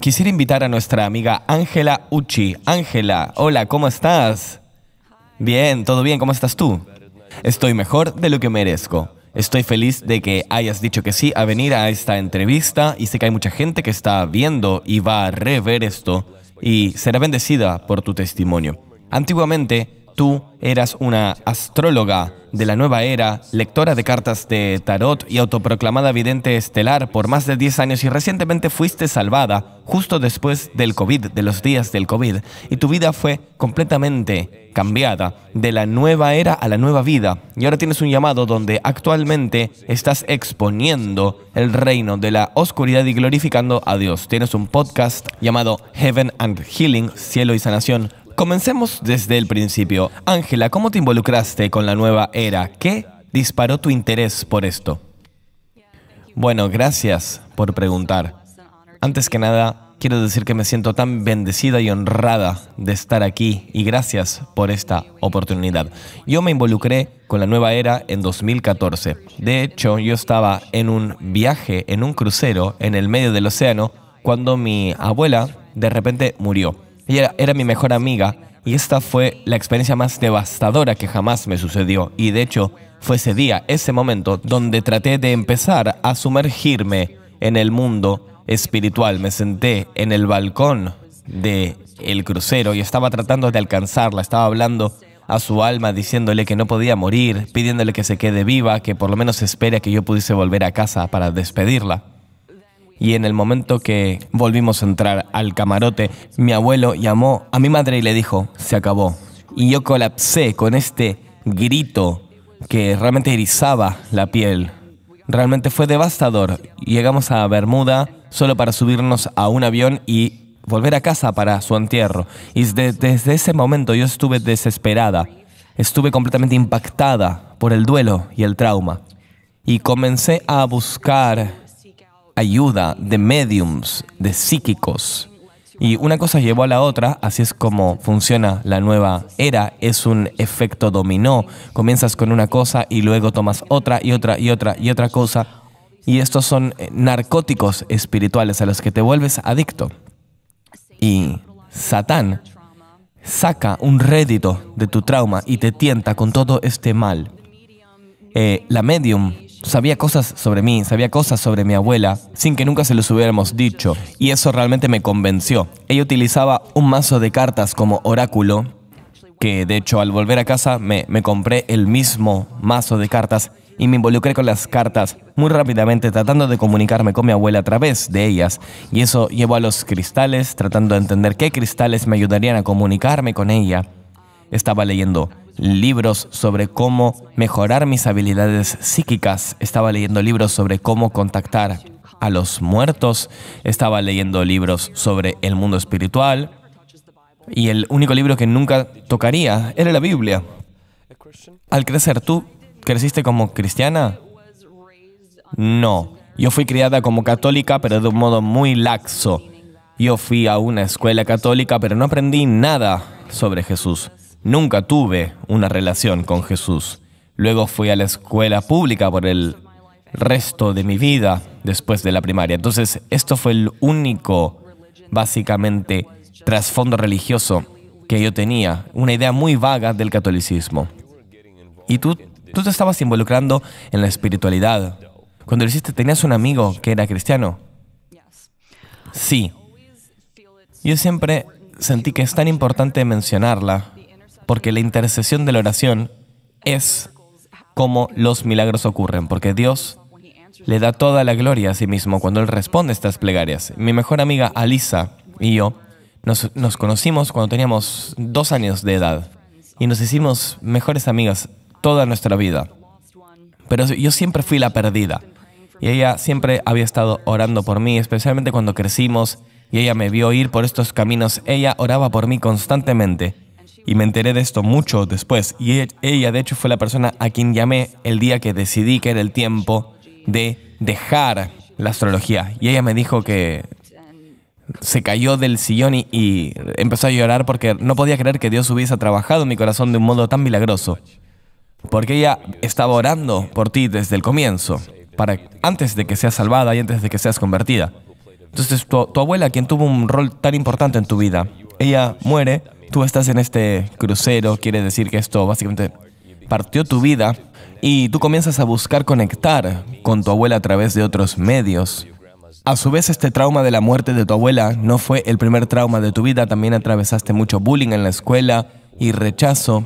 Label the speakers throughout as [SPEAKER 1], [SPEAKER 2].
[SPEAKER 1] Quisiera invitar a nuestra amiga Ángela Uchi. Ángela, hola, ¿cómo estás? Bien, todo bien, ¿cómo estás tú? Estoy mejor de lo que merezco. Estoy feliz de que hayas dicho que sí a venir a esta entrevista y sé que hay mucha gente que está viendo y va a rever esto y será bendecida por tu testimonio. Antiguamente, Tú eras una astróloga de la nueva era, lectora de cartas de tarot y autoproclamada vidente estelar por más de 10 años y recientemente fuiste salvada justo después del COVID, de los días del COVID, y tu vida fue completamente cambiada de la nueva era a la nueva vida. Y ahora tienes un llamado donde actualmente estás exponiendo el reino de la oscuridad y glorificando a Dios. Tienes un podcast llamado Heaven and Healing, Cielo y Sanación Comencemos desde el principio. Ángela, ¿cómo te involucraste con la nueva era? ¿Qué disparó tu interés por esto? Bueno, gracias por preguntar. Antes que nada, quiero decir que me siento tan bendecida y honrada de estar aquí y gracias por esta oportunidad. Yo me involucré con la nueva era en 2014. De hecho, yo estaba en un viaje, en un crucero, en el medio del océano, cuando mi abuela de repente murió. Ella era, mi mejor amiga y esta fue la experiencia más devastadora que jamás me sucedió. Y de hecho, fue ese día, ese momento, donde traté de empezar a sumergirme en el mundo espiritual. Me senté en el balcón de el crucero y estaba tratando de alcanzarla, estaba hablando a su alma diciéndole que no podía morir, pidiéndole que se quede viva, que por lo menos espere que yo pudiese volver a casa para despedirla y en el momento que volvimos a entrar al camarote, mi abuelo llamó a mi madre y le dijo, se acabó. Y yo colapsé con este grito que realmente erizaba la piel. Realmente fue devastador. Llegamos a Bermuda solo para subirnos a un avión y volver a casa para su entierro. Y desde, desde ese momento yo estuve desesperada. Estuve completamente impactada por el duelo y el trauma. Y comencé a buscar ayuda de mediums, de psíquicos. Y una cosa llevó a la otra, así es como funciona la nueva era, es un efecto dominó. Comienzas con una cosa y luego tomas otra y otra y otra y otra cosa. Y estos son eh, narcóticos espirituales a los que te vuelves adicto. Y Satán saca un rédito de tu trauma y te tienta con todo este mal. Eh, la medium Sabía cosas sobre mí, sabía cosas sobre mi abuela, sin que nunca se los hubiéramos dicho, y eso realmente me convenció. Ella utilizaba un mazo de cartas como oráculo, que de hecho al volver a casa me, compré el mismo mazo de cartas y me involucré con las cartas muy rápidamente tratando de comunicarme con mi abuela a través de ellas. Y eso llevó a los cristales, tratando de entender qué cristales me ayudarían a comunicarme con ella. Estaba leyendo libros sobre cómo mejorar mis habilidades psíquicas, estaba leyendo libros sobre cómo contactar a los muertos, estaba leyendo libros sobre el mundo espiritual y el único libro que nunca tocaría era la Biblia. Al crecer, ¿tú creciste como cristiana? No, yo fui criada como católica, pero de un modo muy laxo. Yo fui a una escuela católica, pero no aprendí nada sobre Jesús. Nunca tuve una relación con Jesús. Luego fui a la escuela pública por el resto de mi vida después de la primaria. Entonces, esto fue el único, básicamente, trasfondo religioso que yo tenía, una idea muy vaga del catolicismo. Y tú, tú te estabas involucrando en la espiritualidad. Cuando lo hiciste, ¿tenías un amigo que era cristiano? Sí. Yo siempre sentí que es tan importante mencionarla porque la intercesión de la oración es como los milagros ocurren, porque Dios le da toda la gloria a sí mismo cuando Él responde estas plegarias. Mi mejor amiga Alisa y yo nos, nos conocimos cuando teníamos dos años de edad y nos hicimos mejores amigas toda nuestra vida. Pero yo siempre fui la perdida y ella siempre había estado orando por mí, especialmente cuando crecimos y ella me vio ir por estos caminos. Ella oraba por mí constantemente y me enteré de esto mucho después. Y e, ella, de hecho, fue la persona a quien llamé el día que decidí que era el tiempo de dejar la astrología. Y ella me dijo que se cayó del sillón y, empezó a llorar porque no podía creer que Dios hubiese trabajado en mi corazón de un modo tan milagroso. Porque ella estaba orando por ti desde el comienzo, para antes de que seas salvada y antes de que seas convertida. Entonces tu abuela, quien tuvo un rol tan importante en tu vida, ella muere tú estás en este crucero, quiere decir que esto básicamente partió tu vida y tú comienzas a buscar conectar con tu abuela a través de otros medios. A su vez, este trauma de la muerte de tu abuela no fue el primer trauma de tu vida, también atravesaste mucho bullying en la escuela y rechazo.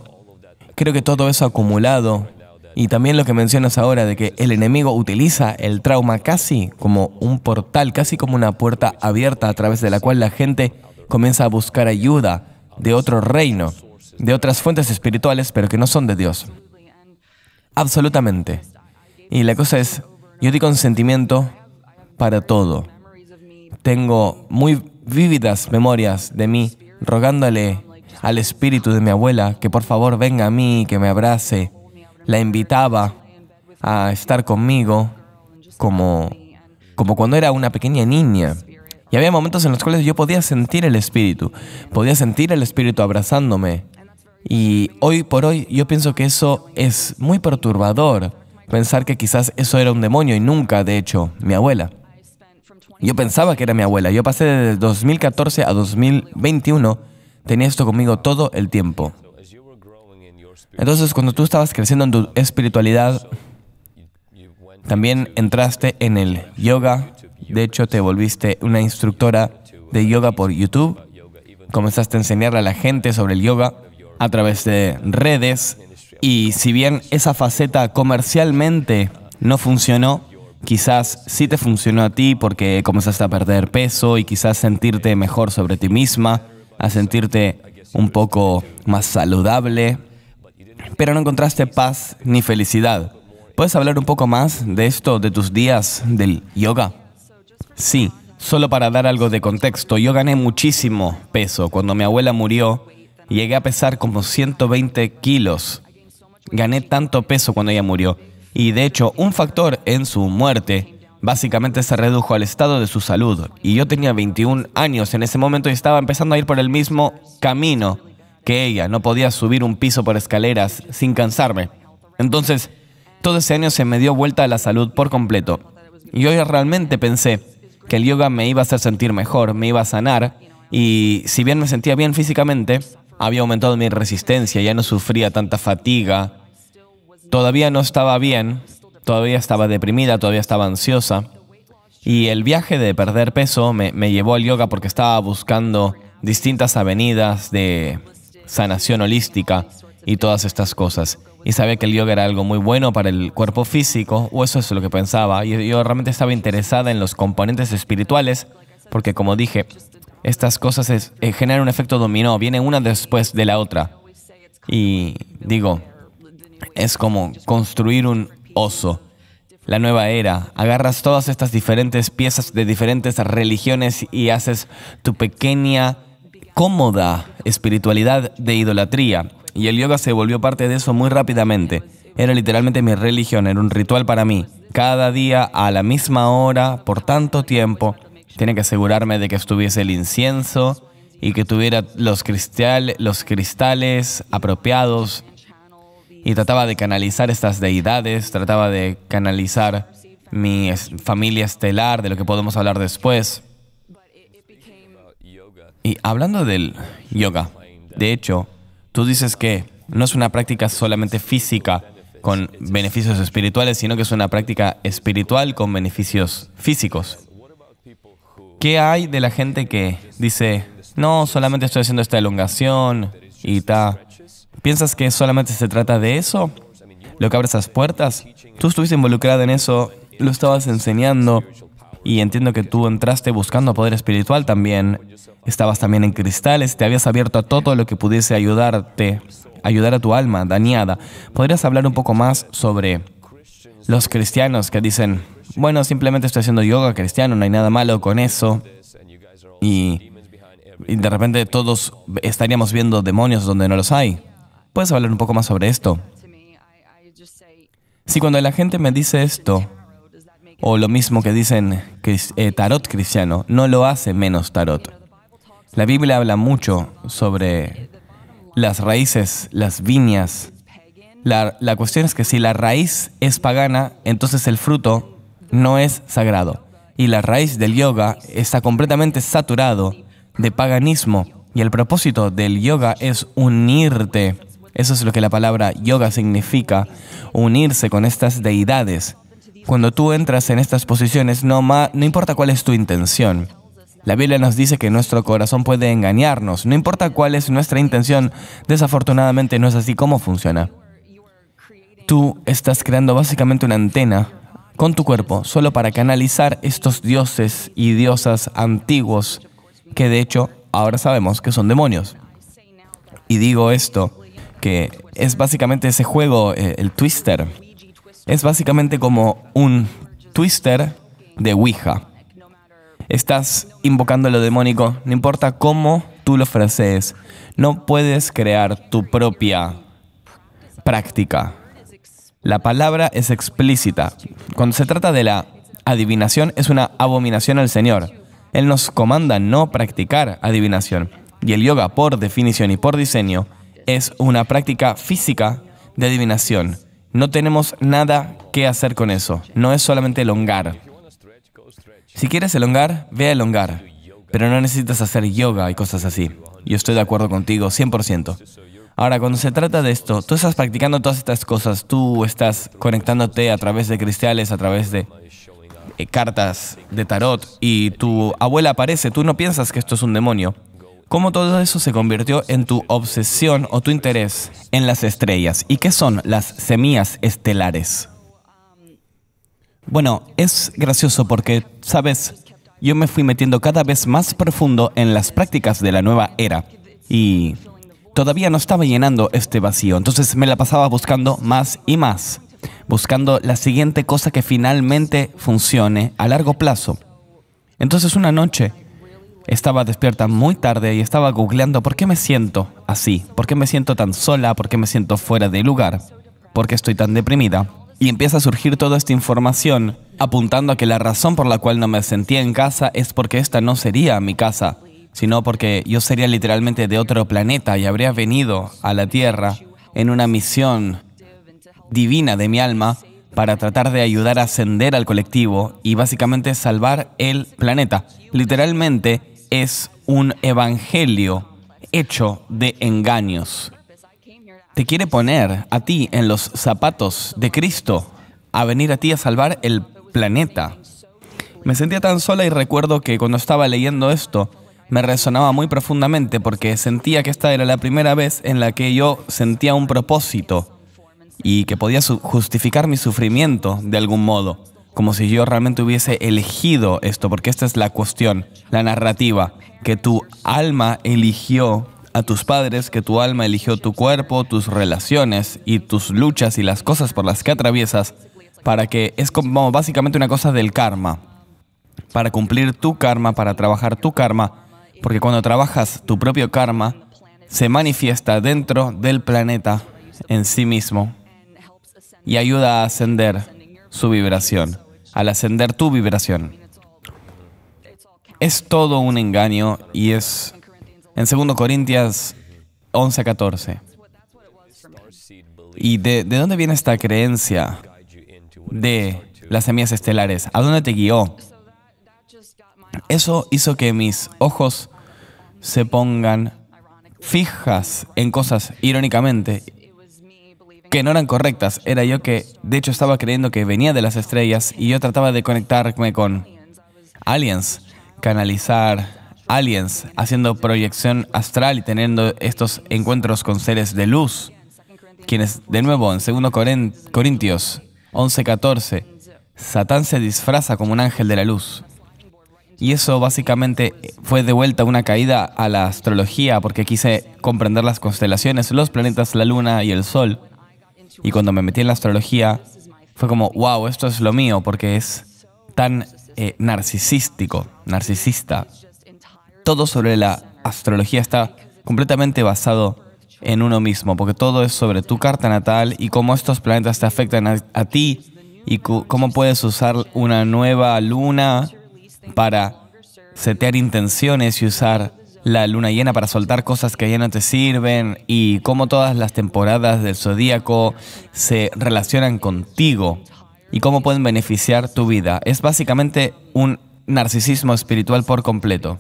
[SPEAKER 1] Creo que todo eso acumulado y también lo que mencionas ahora de que el enemigo utiliza el trauma casi como un portal, casi como una puerta abierta a través de la cual la gente comienza a buscar ayuda, de otro reino, de otras fuentes espirituales, pero que no son de Dios. Absolutamente. Y la cosa es, yo di consentimiento para todo. Tengo muy vívidas memorias de mí rogándole al espíritu de mi abuela que por favor venga a mí, que me abrace. La invitaba a estar conmigo como, como cuando era una pequeña niña. Y había momentos en los cuales yo podía sentir el espíritu, podía sentir el espíritu abrazándome. Y hoy por hoy yo pienso que eso es muy perturbador, pensar que quizás eso era un demonio y nunca, de hecho, mi abuela. Yo pensaba que era mi abuela, yo pasé desde 2014 a 2021, tenía esto conmigo todo el tiempo. Entonces, cuando tú estabas creciendo en tu espiritualidad, también entraste en el yoga, de hecho, te volviste una instructora de yoga por YouTube. Comenzaste a enseñarle a la gente sobre el yoga a través de redes. Y si bien esa faceta comercialmente no funcionó, quizás sí te funcionó a ti porque comenzaste a perder peso y quizás sentirte mejor sobre ti misma, a sentirte un poco más saludable, pero no encontraste paz ni felicidad. ¿Puedes hablar un poco más de esto, de tus días del yoga? Sí, solo para dar algo de contexto, yo gané muchísimo peso. Cuando mi abuela murió, llegué a pesar como 120 kilos. Gané tanto peso cuando ella murió. Y de hecho, un factor en su muerte básicamente se redujo al estado de su salud. Y yo tenía 21 años en ese momento y estaba empezando a ir por el mismo camino que ella. No podía subir un piso por escaleras sin cansarme. Entonces, todo ese año se me dio vuelta a la salud por completo. Y hoy realmente pensé, que el yoga me iba a hacer sentir mejor, me iba a sanar. Y si bien me sentía bien físicamente, había aumentado mi resistencia, ya no sufría tanta fatiga. Todavía no estaba bien, todavía estaba deprimida, todavía estaba ansiosa. Y el viaje de perder peso me, llevó al yoga porque estaba buscando distintas avenidas de sanación holística y todas estas cosas y sabía que el yoga era algo muy bueno para el cuerpo físico, o eso es lo que pensaba. Y yo realmente estaba interesada en los componentes espirituales, porque como dije, estas cosas eh, generan un efecto dominó, Vienen una después de la otra. Y digo, es como construir un oso, la nueva era. Agarras todas estas diferentes piezas de diferentes religiones y haces tu pequeña, cómoda espiritualidad de idolatría. Y el yoga se volvió parte de eso muy rápidamente. Era literalmente mi religión, era un ritual para mí. Cada día, a la misma hora, por tanto tiempo, tenía que asegurarme de que estuviese el incienso y que tuviera los, los cristales apropiados. Y trataba de canalizar estas deidades, trataba de canalizar mi familia estelar, de lo que podemos hablar después. Y hablando del yoga, de hecho, Tú dices que no es una práctica solamente física con beneficios espirituales, sino que es una práctica espiritual con beneficios físicos. ¿Qué hay de la gente que dice, no, solamente estoy haciendo esta elongación y tal? ¿Piensas que solamente se trata de eso? ¿Lo que abre esas puertas? Tú estuviste involucrada en eso, lo estabas enseñando, y entiendo que tú entraste buscando poder espiritual también. Estabas también en cristales, te habías abierto a todo lo que pudiese ayudarte, ayudar a tu alma dañada. ¿Podrías hablar un poco más sobre los cristianos que dicen, bueno, simplemente estoy haciendo yoga cristiano, no hay nada malo con eso? Y, y de repente todos estaríamos viendo demonios donde no los hay. ¿Puedes hablar un poco más sobre esto? Sí, cuando la gente me dice esto, o lo mismo que dicen eh, tarot cristiano, no lo hace menos tarot. La Biblia habla mucho sobre las raíces, las viñas. La, la cuestión es que si la raíz es pagana, entonces el fruto no es sagrado. Y la raíz del yoga está completamente saturado de paganismo. Y el propósito del yoga es unirte. Eso es lo que la palabra yoga significa, unirse con estas deidades. Cuando tú entras en estas posiciones, no, importa cuál es tu intención. La Biblia nos dice que nuestro corazón puede engañarnos, no importa cuál es nuestra intención, desafortunadamente no es así como funciona. Tú estás creando básicamente una antena con tu cuerpo solo para canalizar estos dioses y diosas antiguos que de hecho ahora sabemos que son demonios. Y digo esto, que es básicamente ese juego, eh, el twister es básicamente como un twister de Ouija. Estás invocando lo demónico, no importa cómo tú lo frasees, no puedes crear tu propia práctica. La palabra es explícita. Cuando se trata de la adivinación, es una abominación al Señor. Él nos comanda no practicar adivinación. Y el yoga, por definición y por diseño, es una práctica física de adivinación. No tenemos nada que hacer con eso. No es solamente elongar. Si quieres elongar, ve a elongar. Pero no necesitas hacer yoga y cosas así. Yo estoy de acuerdo contigo, 100%. Ahora, cuando se trata de esto, tú estás practicando todas estas cosas, tú estás conectándote a través de cristales, a través de eh, cartas de tarot, y tu abuela aparece, tú no piensas que esto es un demonio cómo todo eso se convirtió en tu obsesión o tu interés en las estrellas. ¿Y qué son las semillas estelares? Bueno, es gracioso porque, sabes, yo me fui metiendo cada vez más profundo en las prácticas de la nueva era y todavía no estaba llenando este vacío, entonces me la pasaba buscando más y más, buscando la siguiente cosa que finalmente funcione a largo plazo. Entonces una noche estaba despierta muy tarde y estaba googleando por qué me siento así, por qué me siento tan sola, por qué me siento fuera de lugar, por qué estoy tan deprimida. Y empieza a surgir toda esta información apuntando a que la razón por la cual no me sentía en casa es porque esta no sería mi casa, sino porque yo sería literalmente de otro planeta y habría venido a la Tierra en una misión divina de mi alma para tratar de ayudar a ascender al colectivo y básicamente salvar el planeta. Literalmente, es un evangelio hecho de engaños. Te quiere poner a ti en los zapatos de Cristo a venir a ti a salvar el planeta. Me sentía tan sola y recuerdo que cuando estaba leyendo esto me resonaba muy profundamente porque sentía que esta era la primera vez en la que yo sentía un propósito y que podía justificar mi sufrimiento de algún modo como si yo realmente hubiese elegido esto, porque esta es la cuestión, la narrativa, que tu alma eligió a tus padres, que tu alma eligió tu cuerpo, tus relaciones y tus luchas y las cosas por las que atraviesas, para que es como básicamente una cosa del karma, para cumplir tu karma, para trabajar tu karma, porque cuando trabajas tu propio karma, se manifiesta dentro del planeta en sí mismo y ayuda a ascender su vibración, al ascender tu vibración. Es todo un engaño y es en 2 Corintias 11 a 14. ¿Y de, de dónde viene esta creencia de las semillas estelares? ¿A dónde te guió? Eso hizo que mis ojos se pongan fijas en cosas, irónicamente, que no eran correctas. Era yo que, de hecho, estaba creyendo que venía de las estrellas y yo trataba de conectarme con aliens, canalizar aliens, haciendo proyección astral y teniendo estos encuentros con seres de luz, quienes, de nuevo, en 2 Corintios 11-14, Satán se disfraza como un ángel de la luz. Y eso básicamente fue de vuelta una caída a la astrología porque quise comprender las constelaciones, los planetas, la luna y el sol y cuando me metí en la astrología, fue como, wow, esto es lo mío, porque es tan eh, narcisístico, narcisista. Todo sobre la astrología está completamente basado en uno mismo, porque todo es sobre tu carta natal y cómo estos planetas te afectan a ti y cómo puedes usar una nueva luna para setear intenciones y usar la luna llena para soltar cosas que ya no te sirven y cómo todas las temporadas del zodíaco se relacionan contigo y cómo pueden beneficiar tu vida. Es básicamente un narcisismo espiritual por completo.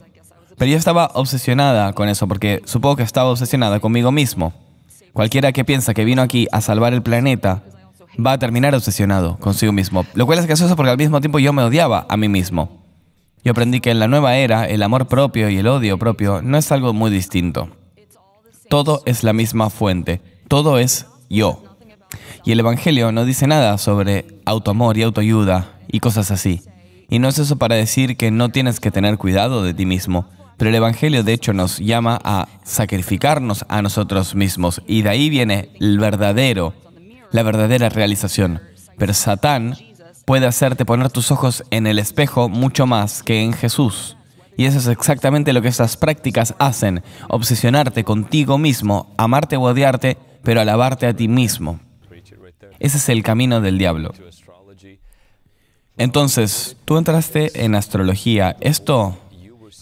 [SPEAKER 1] Pero yo estaba obsesionada con eso porque supongo que estaba obsesionada conmigo mismo. Cualquiera que piensa que vino aquí a salvar el planeta va a terminar obsesionado consigo mismo. Lo cual es gracioso porque al mismo tiempo yo me odiaba a mí mismo. Yo aprendí que en la nueva era el amor propio y el odio propio no es algo muy distinto. Todo es la misma fuente, todo es yo. Y el Evangelio no dice nada sobre autoamor y autoayuda y cosas así. Y no es eso para decir que no tienes que tener cuidado de ti mismo, pero el Evangelio de hecho nos llama a sacrificarnos a nosotros mismos y de ahí viene el verdadero, la verdadera realización. Pero Satán puede hacerte poner tus ojos en el espejo mucho más que en Jesús. Y eso es exactamente lo que esas prácticas hacen, obsesionarte contigo mismo, amarte o odiarte, pero alabarte a ti mismo. Ese es el camino del diablo. Entonces, tú entraste en astrología. ¿Esto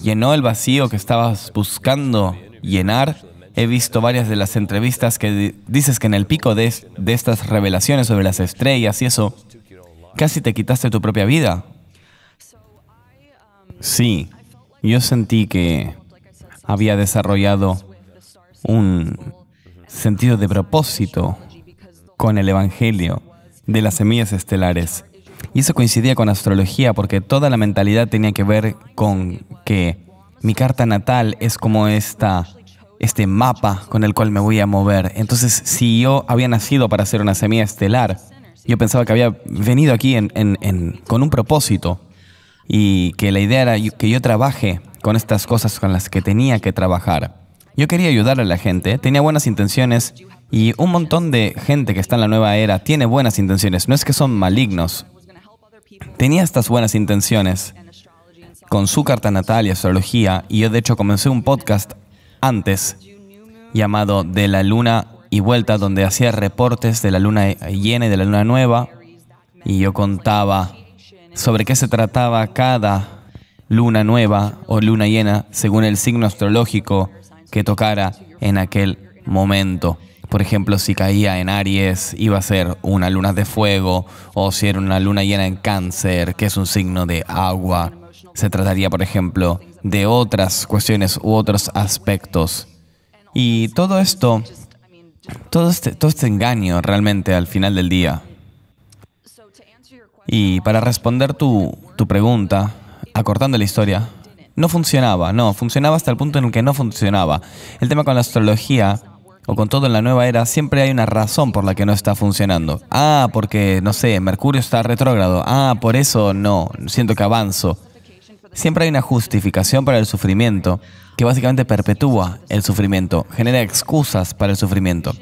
[SPEAKER 1] llenó el vacío que estabas buscando llenar? He visto varias de las entrevistas que dices que en el pico de estas revelaciones sobre las estrellas y eso, casi te quitaste tu propia vida. Sí, yo sentí que había desarrollado un sentido de propósito con el Evangelio de las semillas estelares. Y eso coincidía con astrología porque toda la mentalidad tenía que ver con que mi carta natal es como esta, este mapa con el cual me voy a mover. Entonces, si yo había nacido para ser una semilla estelar, yo pensaba que había venido aquí con un propósito y que la idea era que yo trabaje con estas cosas con las que tenía que trabajar. Yo quería ayudar a la gente, tenía buenas intenciones y un montón de gente que está en la nueva era tiene buenas intenciones, no es que son malignos. Tenía estas buenas intenciones con su carta natal y astrología y yo de hecho comencé un podcast antes llamado De la Luna y vuelta donde hacía reportes de la luna llena y de la luna nueva y yo contaba sobre qué se trataba cada luna nueva o luna llena según el signo astrológico que tocara en aquel momento. Por ejemplo, si caía en Aries, iba a ser una luna de fuego, o si era una luna llena en Cáncer, que es un signo de agua. Se trataría, por ejemplo, de otras cuestiones u otros aspectos. Y todo esto este, todo este, engaño realmente al final del día. Y para responder tu, tu pregunta, acortando la historia, no funcionaba, no, funcionaba hasta el punto en que no funcionaba. El tema con la astrología o con todo en la nueva era, siempre hay una razón por la que no está funcionando. Ah, porque, no sé, Mercurio está retrógrado. Ah, por eso no, siento que avanzo. Siempre hay una justificación para el sufrimiento, que básicamente perpetúa el sufrimiento, genera excusas para el sufrimiento.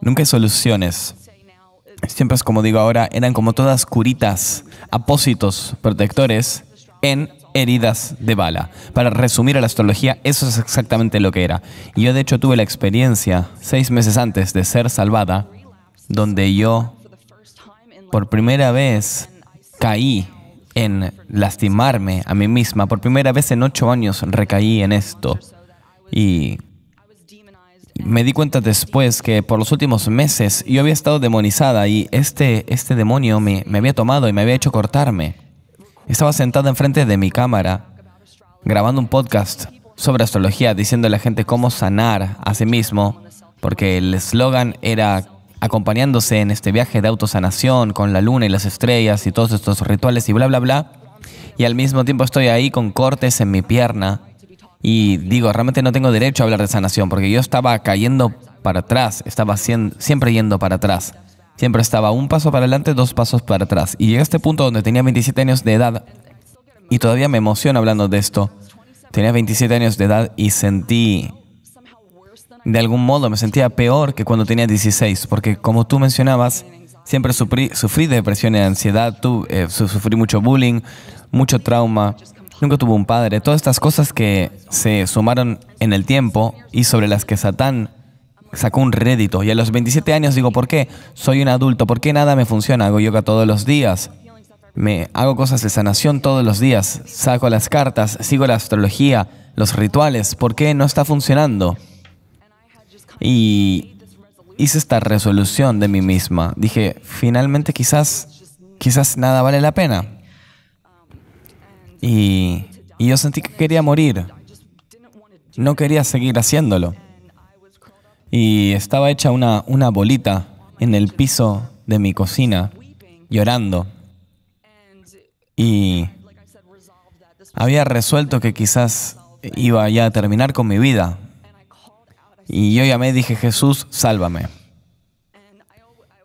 [SPEAKER 1] Nunca hay soluciones. Siempre, como digo ahora, eran como todas curitas, apósitos, protectores en heridas de bala. Para resumir a la astrología, eso es exactamente lo que era. Y yo de hecho tuve la experiencia seis meses antes de ser salvada, donde yo por primera vez caí en lastimarme a mí misma. Por primera vez en ocho años recaí en esto. Y me di cuenta después que por los últimos meses yo había estado demonizada y este, este demonio me, me había tomado y me había hecho cortarme. Estaba sentada enfrente de mi cámara grabando un podcast sobre astrología diciendo a la gente cómo sanar a sí mismo porque el eslogan era acompañándose en este viaje de autosanación con la luna y las estrellas y todos estos rituales y bla, bla, bla. Y al mismo tiempo estoy ahí con cortes en mi pierna y digo, realmente no tengo derecho a hablar de sanación porque yo estaba cayendo para atrás, estaba siempre yendo para atrás. Siempre estaba un paso para adelante, dos pasos para atrás. Y llegué a este punto donde tenía 27 años de edad y todavía me emociona hablando de esto. Tenía 27 años de edad y sentí de algún modo me sentía peor que cuando tenía 16, porque como tú mencionabas, siempre sufrí, de depresión y ansiedad, tú, eh, sufrí mucho bullying, mucho trauma, nunca tuve un padre, todas estas cosas que se sumaron en el tiempo y sobre las que Satán sacó un rédito. Y a los 27 años digo, ¿por qué? Soy un adulto, ¿por qué nada me funciona? Hago yoga todos los días. Me hago cosas de sanación todos los días, saco las cartas, sigo la astrología, los rituales, ¿por qué no está funcionando? Y hice esta resolución de mí misma. Dije, finalmente quizás, quizás nada vale la pena. Y, yo sentí que quería morir. No quería seguir haciéndolo. Y estaba hecha una, una bolita en el piso de mi cocina, llorando. Y había resuelto que quizás iba ya a terminar con mi vida. Y yo llamé y dije, Jesús, sálvame.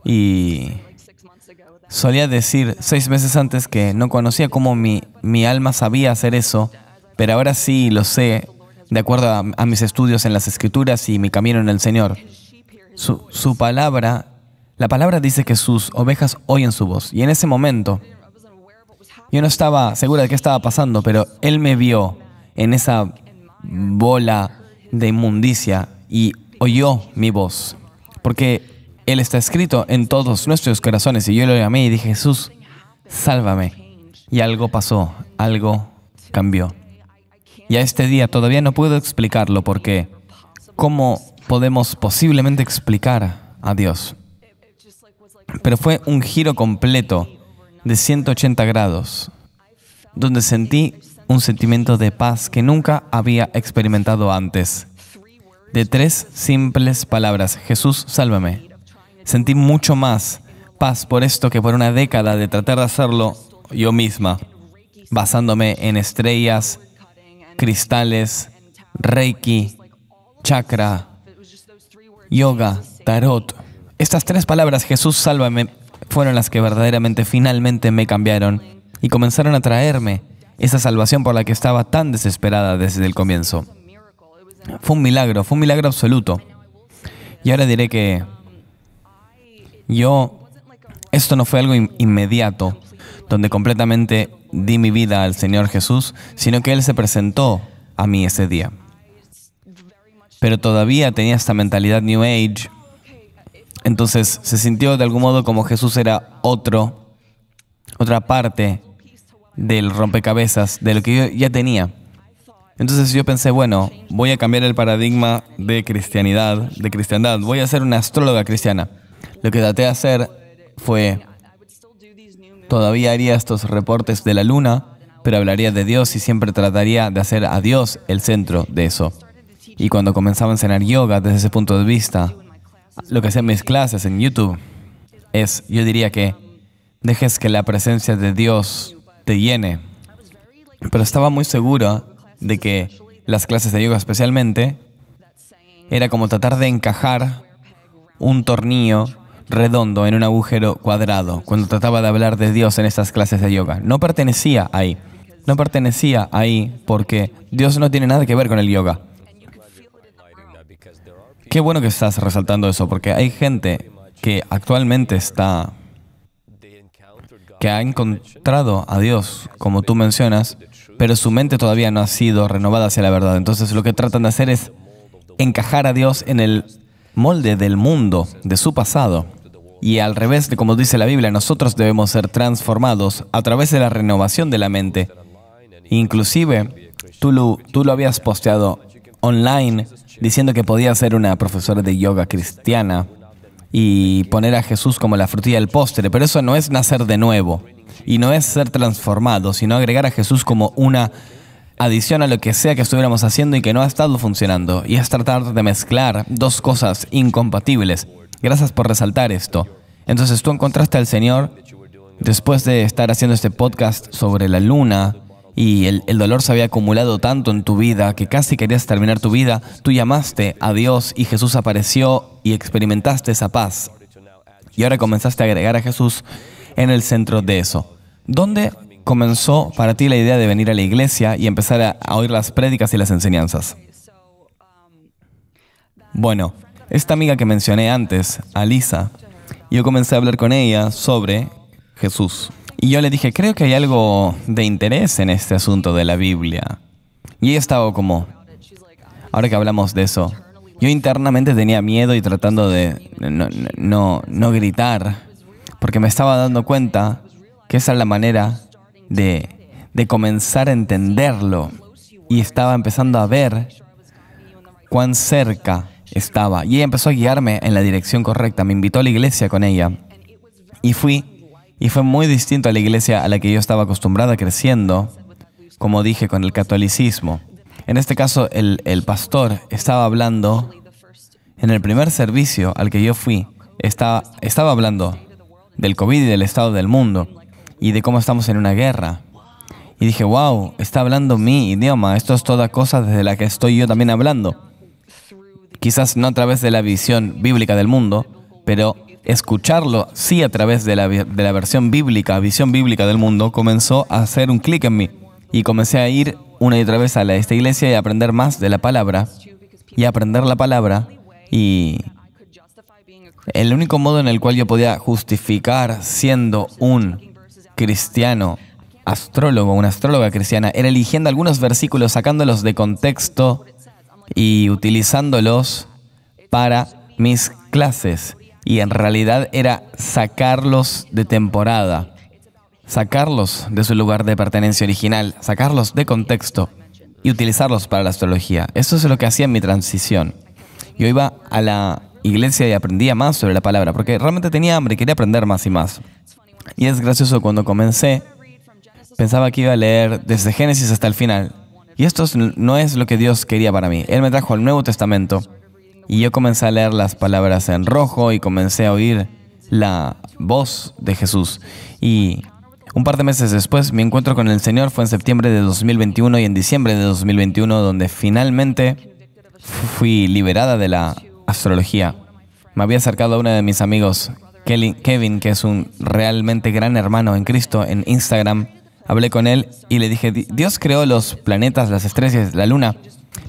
[SPEAKER 1] Y solía decir seis meses antes que no conocía cómo mi, mi alma sabía hacer eso, pero ahora sí lo sé, de acuerdo a, mis estudios en las Escrituras y mi camino en el Señor. Su, su palabra, la palabra dice que sus ovejas oyen su voz. Y en ese momento, yo no estaba segura de qué estaba pasando, pero Él me vio en esa bola de inmundicia y oyó mi voz, porque Él está escrito en todos nuestros corazones. Y yo lo llamé y dije, Jesús, sálvame. Y algo pasó, algo cambió. Y a este día todavía no puedo explicarlo porque ¿cómo podemos posiblemente explicar a Dios? Pero fue un giro completo de 180 grados, donde sentí un sentimiento de paz que nunca había experimentado antes de tres simples palabras, Jesús, sálvame. Sentí mucho más paz por esto que por una década de tratar de hacerlo yo misma, basándome en estrellas, cristales, reiki, chakra, yoga, tarot. Estas tres palabras, Jesús, sálvame, fueron las que verdaderamente finalmente me cambiaron y comenzaron a traerme esa salvación por la que estaba tan desesperada desde el comienzo. Fue un milagro, fue un milagro absoluto. Y ahora diré que yo, esto no fue algo inmediato, donde completamente di mi vida al Señor Jesús, sino que Él se presentó a mí ese día. Pero todavía tenía esta mentalidad New Age. Entonces se sintió de algún modo como Jesús era otro, otra parte del rompecabezas, de lo que yo ya tenía. Entonces yo pensé, bueno, voy a cambiar el paradigma de cristianidad, de cristiandad. Voy a ser una astróloga cristiana. Lo que traté de hacer fue, todavía haría estos reportes de la luna, pero hablaría de Dios y siempre trataría de hacer a Dios el centro de eso. Y cuando comenzaba a enseñar yoga desde ese punto de vista, lo que hacía en mis clases en YouTube es, yo diría que dejes que la presencia de Dios te llene. Pero estaba muy segura de que las clases de yoga especialmente, era como tratar de encajar un tornillo redondo en un agujero cuadrado cuando trataba de hablar de Dios en esas clases de yoga. No pertenecía ahí. No pertenecía ahí porque Dios no tiene nada que ver con el yoga. Qué bueno que estás resaltando eso porque hay gente que actualmente está que ha encontrado a Dios, como tú mencionas, pero su mente todavía no ha sido renovada hacia la verdad. Entonces lo que tratan de hacer es encajar a Dios en el molde del mundo, de su pasado. Y al revés de como dice la Biblia, nosotros debemos ser transformados a través de la renovación de la mente. Inclusive, tú lo, habías posteado online diciendo que podías ser una profesora de yoga cristiana y poner a Jesús como la frutilla del postre, pero eso no es nacer de nuevo y no es ser transformado, sino agregar a Jesús como una adición a lo que sea que estuviéramos haciendo y que no ha estado funcionando, y es tratar de mezclar dos cosas incompatibles. Gracias por resaltar esto. Entonces tú encontraste al Señor después de estar haciendo este podcast sobre la luna y el, dolor se había acumulado tanto en tu vida que casi querías terminar tu vida, tú llamaste a Dios y Jesús apareció y experimentaste esa paz. Y ahora comenzaste a agregar a Jesús en el centro de eso. ¿Dónde comenzó para ti la idea de venir a la iglesia y empezar a, oír las prédicas y las enseñanzas? Bueno, esta amiga que mencioné antes, Alisa, yo comencé a hablar con ella sobre Jesús. Y yo le dije, creo que hay algo de interés en este asunto de la Biblia. Y ella estaba como, ahora que hablamos de eso, yo internamente tenía miedo y tratando de no, no gritar porque me estaba dando cuenta que esa es la manera de, comenzar a entenderlo y estaba empezando a ver cuán cerca estaba. Y ella empezó a guiarme en la dirección correcta, me invitó a la iglesia con ella y fui, y fue muy distinto a la iglesia a la que yo estaba acostumbrada creciendo, como dije, con el catolicismo. En este caso, el, pastor estaba hablando en el primer servicio al que yo fui, estaba, estaba hablando del COVID y del estado del mundo y de cómo estamos en una guerra. Y dije, wow, está hablando mi idioma, esto es toda cosa desde la que estoy yo también hablando. Quizás no a través de la visión bíblica del mundo, pero escucharlo sí a través de la, versión bíblica, visión bíblica del mundo, comenzó a hacer un clic en mí. Y comencé a ir una y otra vez a, la, esta iglesia y a aprender más de la palabra, y aprender la palabra, y el único modo en el cual yo podía justificar siendo un cristiano astrólogo, una astróloga cristiana, era eligiendo algunos versículos, sacándolos de contexto y utilizándolos para mis clases. Y en realidad era sacarlos de temporada, sacarlos de su lugar de pertenencia original, sacarlos de contexto y utilizarlos para la astrología. Eso es lo que hacía en mi transición. Yo iba a la iglesia y aprendía más sobre la palabra, porque realmente tenía hambre, y quería aprender más y más. Y es gracioso cuando comencé, pensaba que iba a leer desde Génesis hasta el final. Y esto no es lo que Dios quería para mí. Él me trajo al Nuevo Testamento y yo comencé a leer las palabras en rojo y comencé a oír la voz de Jesús. Y un par de meses después, mi encuentro con el Señor fue en septiembre de 2021 y en diciembre de 2021, donde finalmente fui liberada de la astrología. Me había acercado a uno de mis amigos, Kevin, que es un realmente gran hermano en Cristo, en Instagram. Hablé con él y le dije, Dios creó los planetas, las estrellas, la luna.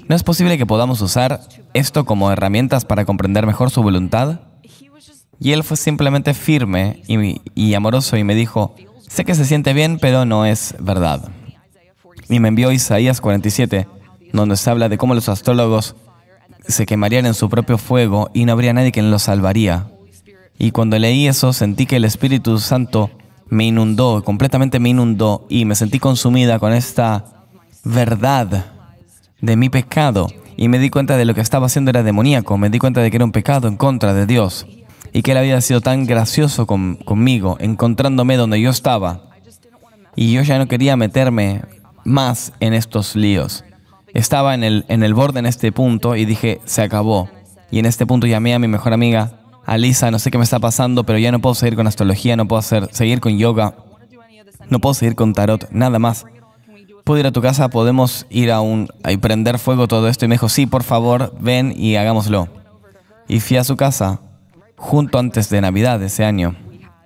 [SPEAKER 1] ¿No es posible que podamos usar esto como herramientas para comprender mejor su voluntad? Y él fue simplemente firme y, y amoroso y me dijo, sé que se siente bien, pero no es verdad. Y me envió Isaías 47, donde se habla de cómo los astrólogos se quemarían en su propio fuego y no habría nadie quien los salvaría. Y cuando leí eso sentí que el Espíritu Santo me inundó, completamente me inundó y me sentí consumida con esta verdad de mi pecado. Y me di cuenta de lo que estaba haciendo era demoníaco, me di cuenta de que era un pecado en contra de Dios y que Él había sido tan gracioso conmigo, encontrándome donde yo estaba. Y yo ya no quería meterme más en estos líos. Estaba en el, en el borde en este punto y dije, se acabó. Y en este punto llamé a mi mejor amiga, Alisa, no sé qué me está pasando, pero ya no puedo seguir con astrología, no puedo hacer, seguir con yoga, no puedo seguir con tarot, nada más. ¿Puedo ir a tu casa? ¿Podemos ir a un a prender fuego todo esto? Y me dijo, sí, por favor, ven y hagámoslo. Y fui a su casa, junto antes de Navidad de ese año,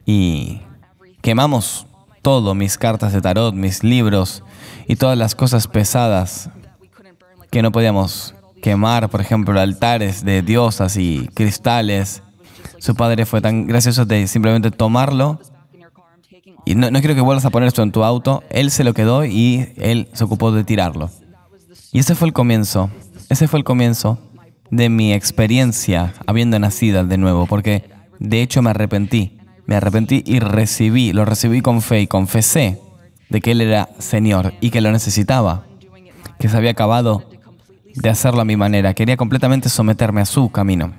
[SPEAKER 1] y quemamos todo, mis cartas de tarot, mis libros y todas las cosas pesadas que no podíamos quemar, por ejemplo, altares de diosas y cristales. Su padre fue tan gracioso de simplemente tomarlo. Y no, quiero que vuelvas a poner esto en tu auto. Él se lo quedó y él se ocupó de tirarlo. Y ese fue el comienzo. Ese fue el comienzo de mi experiencia habiendo nacido de nuevo, porque de hecho me arrepentí. Me arrepentí y recibí, lo recibí con fe y confesé de que Él era Señor y que lo necesitaba, que se había acabado de hacerlo a mi manera. Quería completamente someterme a su camino.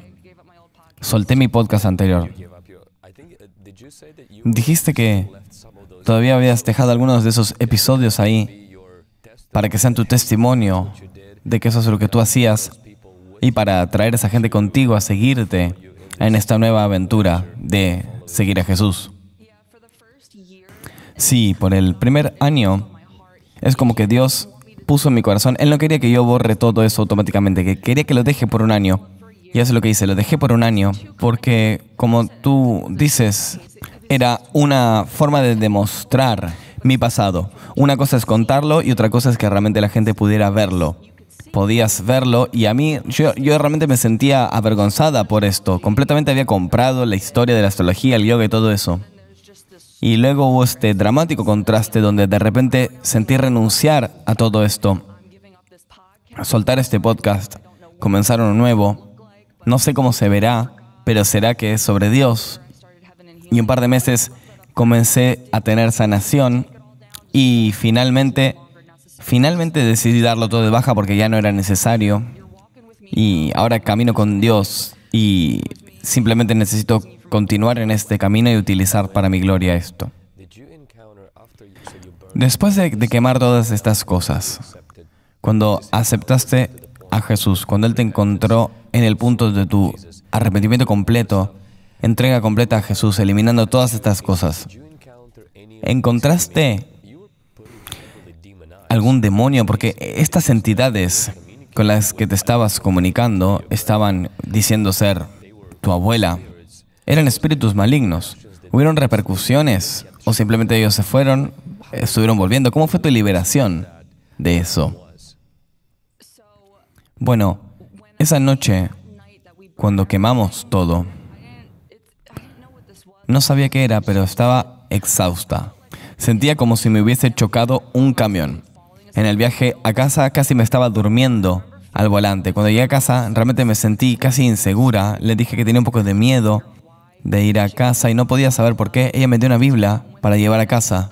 [SPEAKER 1] Solté mi podcast anterior. Dijiste que todavía habías dejado algunos de esos episodios ahí para que sean tu testimonio de que eso es lo que tú hacías y para atraer a esa gente contigo a seguirte en esta nueva aventura de seguir a Jesús. Sí, por el primer año es como que Dios puso en mi corazón. Él no quería que yo borre todo eso automáticamente, que quería que lo deje por un año. Y eso es lo que hice, lo dejé por un año, porque como tú dices, era una forma de demostrar mi pasado. Una cosa es contarlo y otra cosa es que realmente la gente pudiera verlo. Podías verlo y a mí yo, yo realmente me sentía avergonzada por esto. Completamente había comprado la historia de la astrología, el yoga y todo eso. Y luego hubo este dramático contraste donde de repente sentí renunciar a todo esto, a soltar este podcast, comenzar uno nuevo. No sé cómo se verá, pero será que es sobre Dios. Y un par de meses comencé a tener sanación y finalmente, finalmente decidí darlo todo de baja porque ya no era necesario. Y ahora camino con Dios y Simplemente necesito continuar en este camino y utilizar para mi gloria esto. Después de, quemar todas estas cosas, cuando aceptaste a Jesús, cuando Él te encontró en el punto de tu arrepentimiento completo, entrega completa a Jesús, eliminando todas estas cosas, ¿encontraste algún demonio? Porque estas entidades con las que te estabas comunicando estaban diciendo ser tu abuela, eran espíritus malignos. ¿Hubieron repercusiones o simplemente ellos se fueron, estuvieron volviendo? ¿Cómo fue tu liberación de eso? Bueno, esa noche, cuando quemamos todo, no sabía qué era, pero estaba exhausta. Sentía como si me hubiese chocado un camión. En el viaje a casa casi me estaba durmiendo al volante. Cuando llegué a casa realmente me sentí casi insegura. Le dije que tenía un poco de miedo de ir a casa y no podía saber por qué. Ella me dio una Biblia para llevar a casa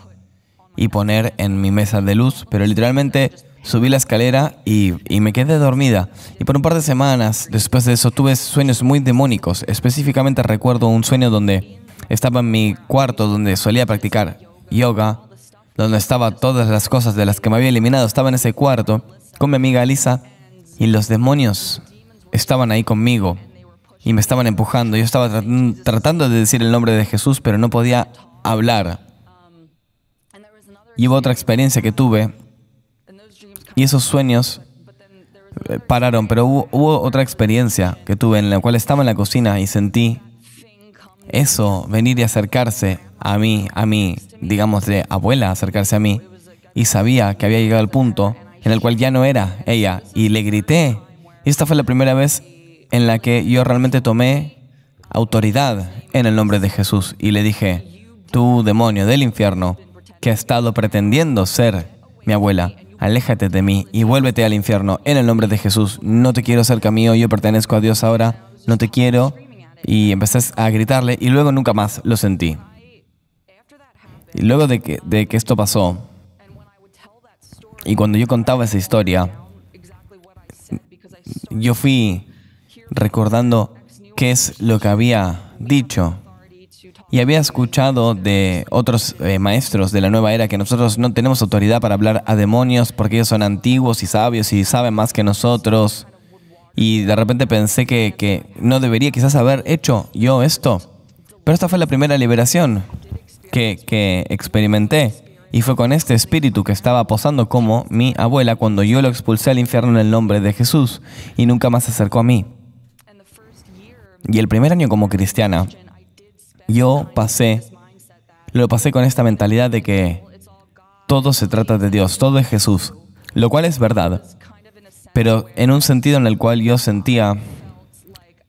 [SPEAKER 1] y poner en mi mesa de luz, pero literalmente subí la escalera y, me quedé dormida. Y por un par de semanas después de eso tuve sueños muy demónicos. Específicamente recuerdo un sueño donde estaba en mi cuarto donde solía practicar yoga, donde estaba todas las cosas de las que me había eliminado. Estaba en ese cuarto con mi amiga Lisa y los demonios estaban ahí conmigo y me estaban empujando. Yo estaba tratando de decir el nombre de Jesús, pero no podía hablar. Y hubo otra experiencia que tuve y esos sueños eh, pararon, pero hubo, otra experiencia que tuve en la cual estaba en la cocina y sentí eso, venir y acercarse a mí, a mí, digamos de abuela, acercarse a mí. Y sabía que había llegado al punto en el cual ya no era ella, y le grité. Y esta fue la primera vez en la que yo realmente tomé autoridad en el nombre de Jesús y le dije, tú demonio del infierno, que ha estado pretendiendo ser mi abuela, aléjate de mí y vuélvete al infierno en el nombre de Jesús. No te quiero cerca mío, yo pertenezco a Dios ahora, no te quiero. Y empecé a gritarle y luego nunca más lo sentí. Y luego de que esto pasó, y cuando yo contaba esa historia, yo fui recordando qué es lo que había dicho. Y había escuchado de otros eh, maestros de la nueva era que nosotros no tenemos autoridad para hablar a demonios porque ellos son antiguos y sabios y saben más que nosotros. Y de repente pensé que, no debería quizás haber hecho yo esto. Pero esta fue la primera liberación que, que experimenté. Y fue con este espíritu que estaba posando como mi abuela cuando yo lo expulsé al infierno en el nombre de Jesús y nunca más se acercó a mí. Y el primer año como cristiana, yo pasé, lo pasé con esta mentalidad de que todo se trata de Dios, todo es Jesús, lo cual es verdad, pero en un sentido en el cual yo sentía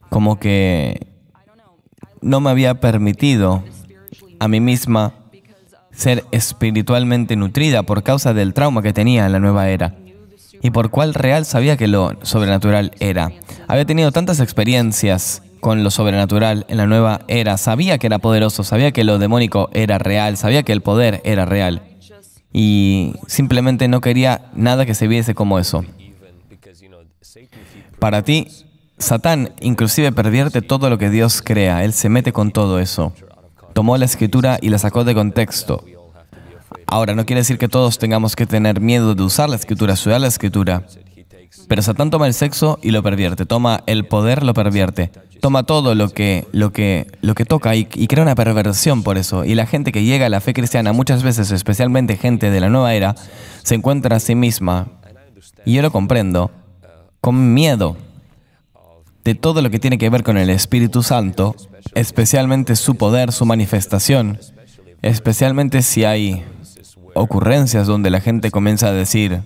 [SPEAKER 1] como que no me había permitido a mí misma ser espiritualmente nutrida por causa del trauma que tenía en la nueva era y por cuál real sabía que lo sobrenatural era. Había tenido tantas experiencias con lo sobrenatural en la nueva era, sabía que era poderoso, sabía que lo demónico era real, sabía que el poder era real y simplemente no quería nada que se viese como eso. Para ti, Satán inclusive pervierte todo lo que Dios crea, él se mete con todo eso tomó la escritura y la sacó de contexto. Ahora, no quiere decir que todos tengamos que tener miedo de usar la escritura, estudiar la escritura. Pero Satán toma el sexo y lo pervierte, toma el poder, lo pervierte, toma todo lo que, lo que, lo que toca y, y crea una perversión por eso. Y la gente que llega a la fe cristiana, muchas veces, especialmente gente de la nueva era, se encuentra a sí misma, y yo lo comprendo, con miedo de todo lo que tiene que ver con el Espíritu Santo, especialmente su poder, su manifestación, especialmente si hay ocurrencias donde la gente comienza a decir,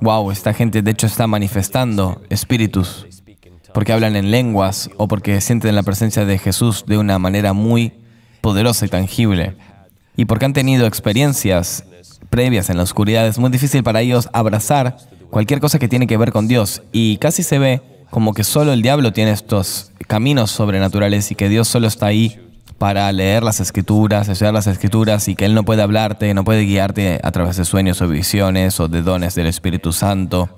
[SPEAKER 1] wow, esta gente de hecho está manifestando espíritus, porque hablan en lenguas o porque sienten la presencia de Jesús de una manera muy poderosa y tangible, y porque han tenido experiencias previas en la oscuridad, es muy difícil para ellos abrazar cualquier cosa que tiene que ver con Dios, y casi se ve como que solo el diablo tiene estos caminos sobrenaturales y que Dios solo está ahí para leer las escrituras, estudiar las escrituras y que Él no puede hablarte, no puede guiarte a través de sueños o visiones o de dones del Espíritu Santo,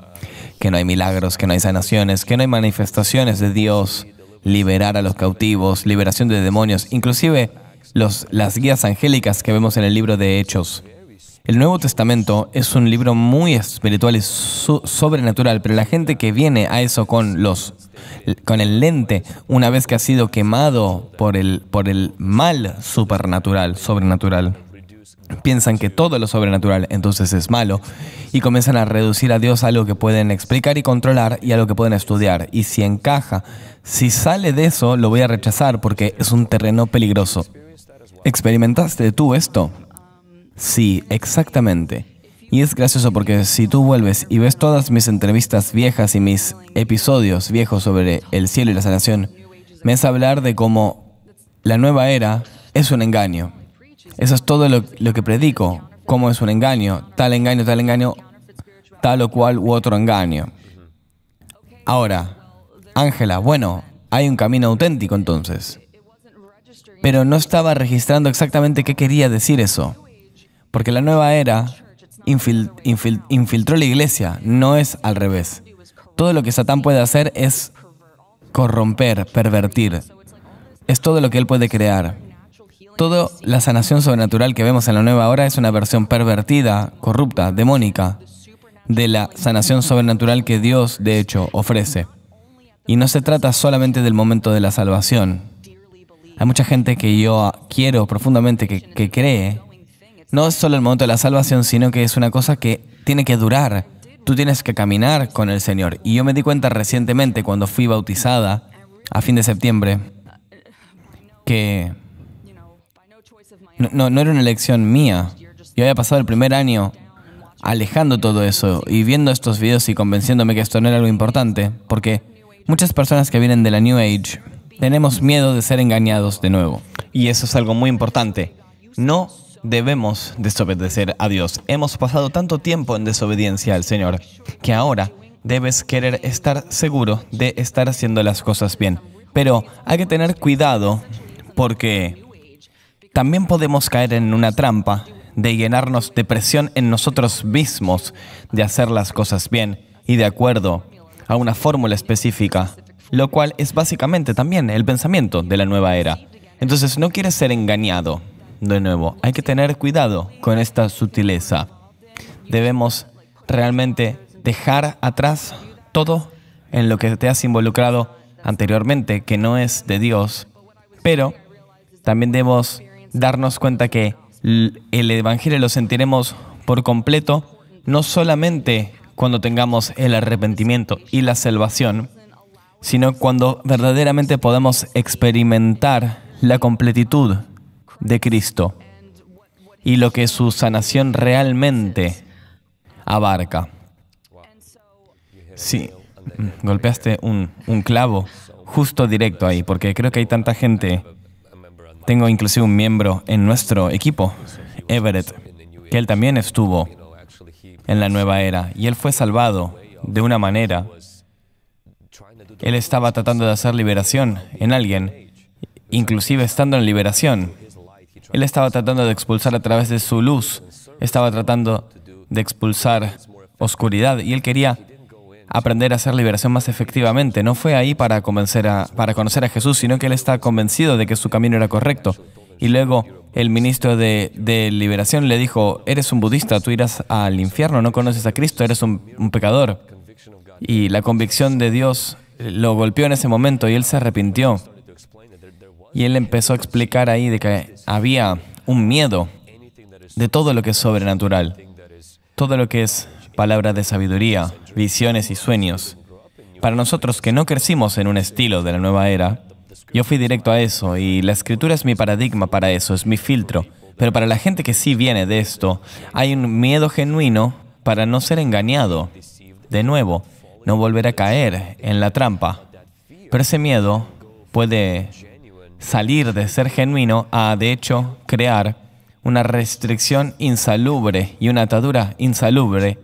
[SPEAKER 1] que no hay milagros, que no hay sanaciones, que no hay manifestaciones de Dios, liberar a los cautivos, liberación de demonios, inclusive las guías angélicas que vemos en el libro de Hechos el Nuevo Testamento es un libro muy espiritual y sobrenatural, pero la gente que viene a eso con los con el lente, una vez que ha sido quemado por el, por el mal supernatural, sobrenatural, piensan que todo lo sobrenatural entonces es malo y comienzan a reducir a Dios algo que pueden explicar y controlar y a lo que pueden estudiar. Y si encaja, si sale de eso, lo voy a rechazar porque es un terreno peligroso. ¿Experimentaste tú esto? Sí, exactamente. Y es gracioso porque si tú vuelves y ves todas mis entrevistas viejas y mis episodios viejos sobre el cielo y la sanación, me a hablar de cómo la nueva era es un engaño. Eso es todo lo, lo que predico, cómo es un engaño, tal engaño, tal engaño, tal o cual u otro engaño. Ahora, Ángela, bueno, hay un camino auténtico entonces. Pero no estaba registrando exactamente qué quería decir eso. Porque la nueva era infiltró la iglesia, no es al revés. Todo lo que Satán puede hacer es corromper, pervertir. Es todo lo que él puede crear. Toda la sanación sobrenatural que vemos en la nueva hora es una versión pervertida, corrupta, demónica, de la sanación sobrenatural que Dios, de hecho, ofrece. Y no se trata solamente del momento de la salvación. Hay mucha gente que yo quiero profundamente que cree no es solo el momento de la salvación, sino que es una cosa que tiene que durar. Tú tienes que caminar con el Señor. Y yo me di cuenta recientemente cuando fui bautizada a fin de septiembre que no, no, era una elección mía. Yo había pasado el primer año alejando todo eso y viendo estos videos y convenciéndome que esto no era algo importante, porque muchas personas que vienen de la New Age tenemos miedo de ser engañados de nuevo. Y eso es algo muy importante. No debemos desobedecer a Dios. Hemos pasado tanto tiempo en desobediencia al Señor que ahora debes querer estar seguro de estar haciendo las cosas bien. Pero hay que tener cuidado porque también podemos caer en una trampa de llenarnos de presión en nosotros mismos de hacer las cosas bien y de acuerdo a una fórmula específica, lo cual es básicamente también el pensamiento de la nueva era. Entonces no quieres ser engañado. De nuevo, hay que tener cuidado con esta sutileza. Debemos realmente dejar atrás todo en lo que te has involucrado anteriormente, que no es de Dios. Pero también debemos darnos cuenta que el Evangelio lo sentiremos por completo, no solamente cuando tengamos el arrepentimiento y la salvación, sino cuando verdaderamente podamos experimentar la completitud de Cristo y lo que su sanación realmente abarca. Sí, mm, golpeaste un, un clavo justo directo ahí, porque creo que hay tanta gente. Tengo inclusive un miembro en nuestro equipo, Everett, que él también estuvo en la nueva era y él fue salvado de una manera. Él estaba tratando de hacer liberación en alguien, inclusive estando en liberación. Él estaba tratando de expulsar a través de su luz, estaba tratando de expulsar oscuridad y él quería aprender a hacer liberación más efectivamente. No fue ahí para, convencer a, para conocer a Jesús, sino que él está convencido de que su camino era correcto. Y luego el ministro de, de liberación le dijo, eres un budista, tú irás al infierno, no conoces a Cristo, eres un pecador. Y la convicción de Dios lo golpeó en ese momento y él se arrepintió. Y él empezó a explicar ahí de que había un miedo de todo lo que es sobrenatural, todo lo que es palabra de sabiduría, visiones y sueños. Para nosotros que no crecimos en un estilo de la nueva era, yo fui directo a eso y la escritura es mi paradigma para eso, es mi filtro. Pero para la gente que sí viene de esto, hay un miedo genuino para no ser engañado. De nuevo, no volver a caer en la trampa. Pero ese miedo puede salir de ser genuino a, de hecho, crear una restricción insalubre y una atadura insalubre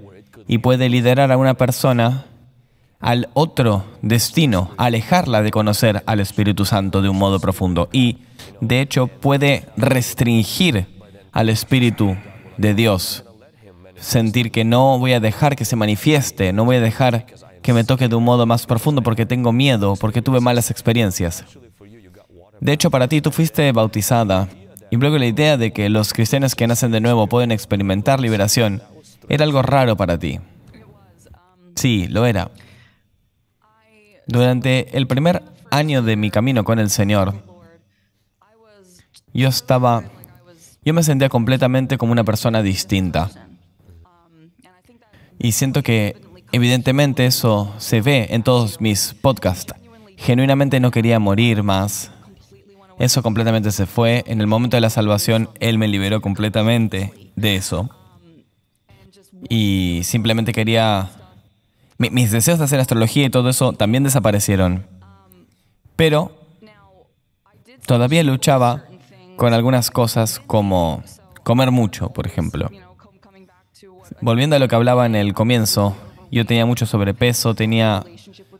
[SPEAKER 1] y puede liderar a una persona al otro destino, alejarla de conocer al Espíritu Santo de un modo profundo y, de hecho, puede restringir al Espíritu de Dios, sentir que no voy a dejar que se manifieste, no voy a dejar que me toque de un modo más profundo porque tengo miedo, porque tuve malas experiencias. De hecho, para ti tú fuiste bautizada. Y luego la idea de que los cristianos que nacen de nuevo pueden experimentar liberación era algo raro para ti. Sí, lo era. Durante el primer año de mi camino con el Señor, yo estaba, yo me sentía completamente como una persona distinta. Y siento que evidentemente eso se ve en todos mis podcasts. Genuinamente no quería morir más. Eso completamente se fue. En el momento de la salvación, Él me liberó completamente de eso. Y simplemente quería... Mis deseos de hacer astrología y todo eso también desaparecieron. Pero todavía luchaba con algunas cosas como comer mucho, por ejemplo. Volviendo a lo que hablaba en el comienzo, yo tenía mucho sobrepeso, tenía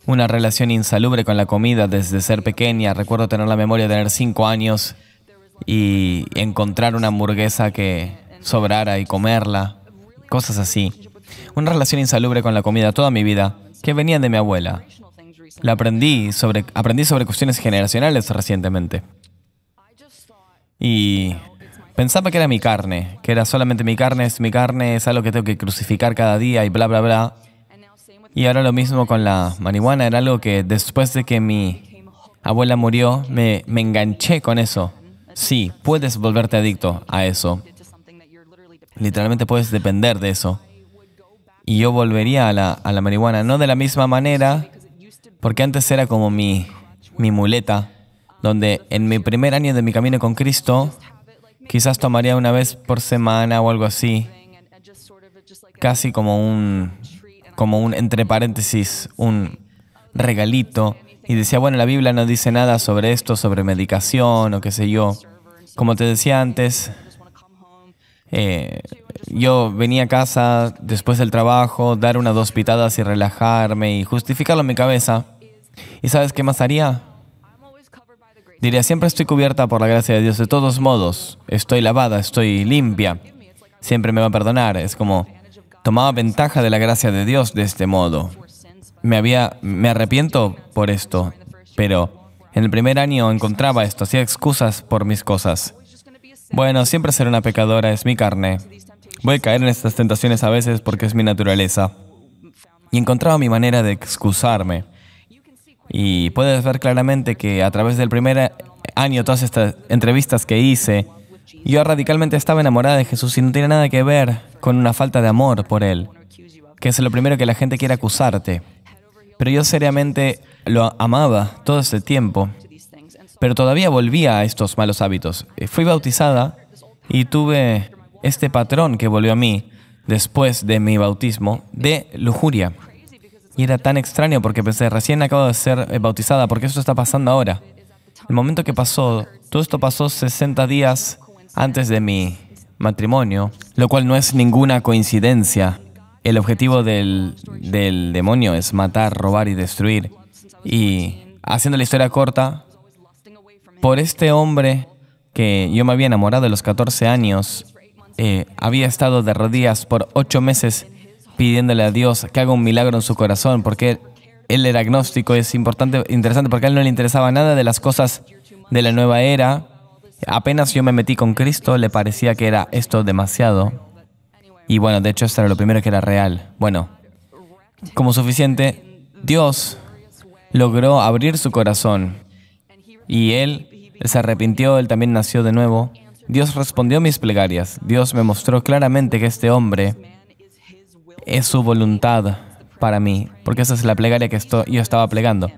[SPEAKER 1] una relación insalubre con la comida desde ser pequeña. Recuerdo tener la memoria de tener cinco años y encontrar una hamburguesa que sobrara y comerla, cosas así. Una relación insalubre con la comida toda mi vida, que venía de mi abuela. La aprendí sobre, aprendí sobre cuestiones generacionales recientemente. Y pensaba que era mi carne, que era solamente mi carne, es mi carne, es algo que tengo que crucificar cada día y bla, bla, bla. Y ahora lo mismo con la marihuana, era algo que después de que mi abuela murió, me, enganché con eso. Sí, puedes volverte adicto a eso. Literalmente puedes depender de eso. Y yo volvería a la, marihuana, no de la misma manera, porque antes era como mi muleta, donde en mi primer año de mi camino con Cristo, quizás tomaría una vez por semana o algo así, casi como un, como un, entre paréntesis, un regalito. Y decía, bueno, la Biblia no dice nada sobre esto, sobre medicación o qué sé yo. Como te decía antes, eh, yo venía a casa después del trabajo, dar unas dos pitadas y relajarme y justificarlo en mi cabeza. ¿Y sabes qué más haría? Diría, siempre estoy cubierta por la gracia de Dios. De todos modos, estoy lavada, estoy limpia. Siempre me va a perdonar. Es como, Tomaba ventaja de la gracia de Dios de este modo. Me, había, me arrepiento por esto, pero en el primer año encontraba esto, hacía excusas por mis cosas. Bueno, siempre ser una pecadora, es mi carne. Voy a caer en estas tentaciones a veces porque es mi naturaleza. Y encontraba mi manera de excusarme. Y puedes ver claramente que a través del primer año, todas estas entrevistas que hice, yo radicalmente estaba enamorada de Jesús y no tiene nada que ver con una falta de amor por Él, que es lo primero que la gente quiere acusarte. Pero yo seriamente lo amaba todo este tiempo, pero todavía volvía a estos malos hábitos. Eh, fui bautizada y tuve este patrón que volvió a mí después de mi bautismo de lujuria. Y era tan extraño porque pensé, recién acabo de ser eh, bautizada, porque esto está pasando ahora. El momento que pasó, todo esto pasó 60 días antes de mi matrimonio, lo cual no es ninguna coincidencia. El objetivo del, demonio es matar, robar y destruir. Y haciendo la historia corta, por este hombre que yo me había enamorado a los 14 años, eh, había estado de rodillas por ocho meses pidiéndole a Dios que haga un milagro en su corazón, porque él, era agnóstico, es importante, interesante, porque a él no le interesaba nada de las cosas de la nueva era, Apenas yo me metí con Cristo, le parecía que era esto demasiado. Y bueno, de hecho, esto era lo primero que era real. Bueno, como suficiente, Dios logró abrir su corazón. Y él se arrepintió, él también nació de nuevo. Dios respondió mis plegarias. Dios me mostró claramente que este hombre es su voluntad para mí, porque esa es la plegaria que yo estaba plegando.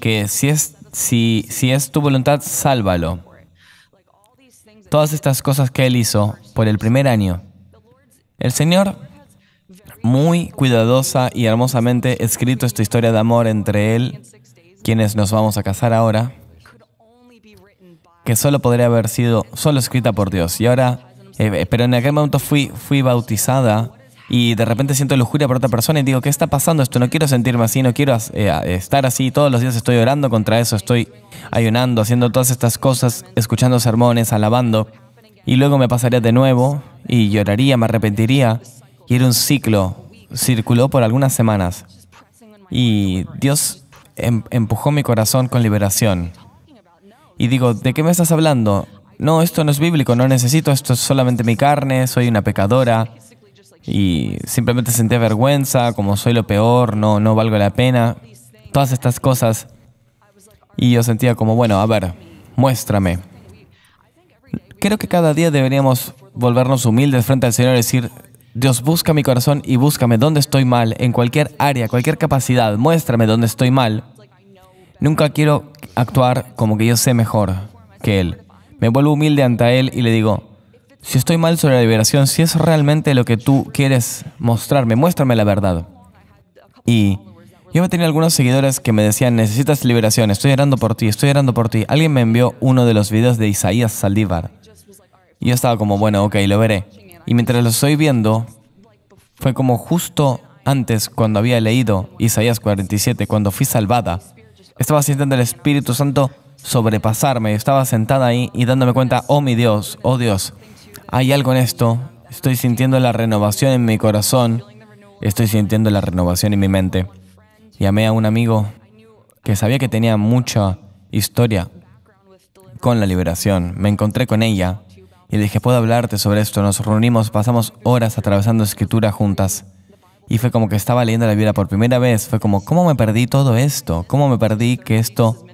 [SPEAKER 1] Que si es tu voluntad, sálvalo todas estas cosas que él hizo por el primer año. El Señor muy cuidadosa y hermosamente escrito esta historia de amor entre él, quienes nos vamos a casar ahora, que solo podría haber sido solo escrita por Dios. Y ahora, eh, pero en aquel momento fui, fui bautizada y de repente siento lujuria por otra persona y digo, ¿qué está pasando esto? No quiero sentirme así, no quiero eh, estar así. Todos los días estoy orando contra eso, estoy ayunando, haciendo todas estas cosas, escuchando sermones, alabando. Y luego me pasaría de nuevo y lloraría, me arrepentiría. Y era un ciclo, circuló por algunas semanas. Y Dios em, empujó mi corazón con liberación. Y digo, ¿de qué me estás hablando? No, esto no es bíblico, no necesito, esto es solamente mi carne, soy una pecadora y simplemente sentía vergüenza, como soy lo peor, no, no valgo la pena, todas estas cosas. Y yo sentía como, bueno, a ver, muéstrame. Creo que cada día deberíamos volvernos humildes frente al Señor y decir, Dios, busca mi corazón y búscame dónde estoy mal, en cualquier área, cualquier capacidad, muéstrame dónde estoy mal. Nunca quiero actuar como que yo sé mejor que Él. Me vuelvo humilde ante Él y le digo, si estoy mal sobre la liberación, si es realmente lo que tú quieres mostrarme, muéstrame la verdad. Y yo me tenía algunos seguidores que me decían, necesitas liberación, estoy orando por ti, estoy orando por ti. Alguien me envió uno de los videos de Isaías Saldívar. Y yo estaba como, bueno, ok, lo veré. Y mientras lo estoy viendo, fue como justo antes cuando había leído Isaías 47, cuando fui salvada. Estaba sintiendo el Espíritu Santo sobrepasarme. Estaba sentada ahí y dándome cuenta, oh mi Dios, oh Dios, hay algo en esto, estoy sintiendo la renovación en mi corazón, estoy sintiendo la renovación en mi mente. Llamé a un amigo que sabía que tenía mucha historia con la liberación. Me encontré con ella y le dije, puedo hablarte sobre esto. Nos reunimos, pasamos horas atravesando escritura juntas. Y fue como que estaba leyendo la Biblia por primera vez. Fue como, ¿cómo me perdí todo esto? ¿Cómo me perdí que esto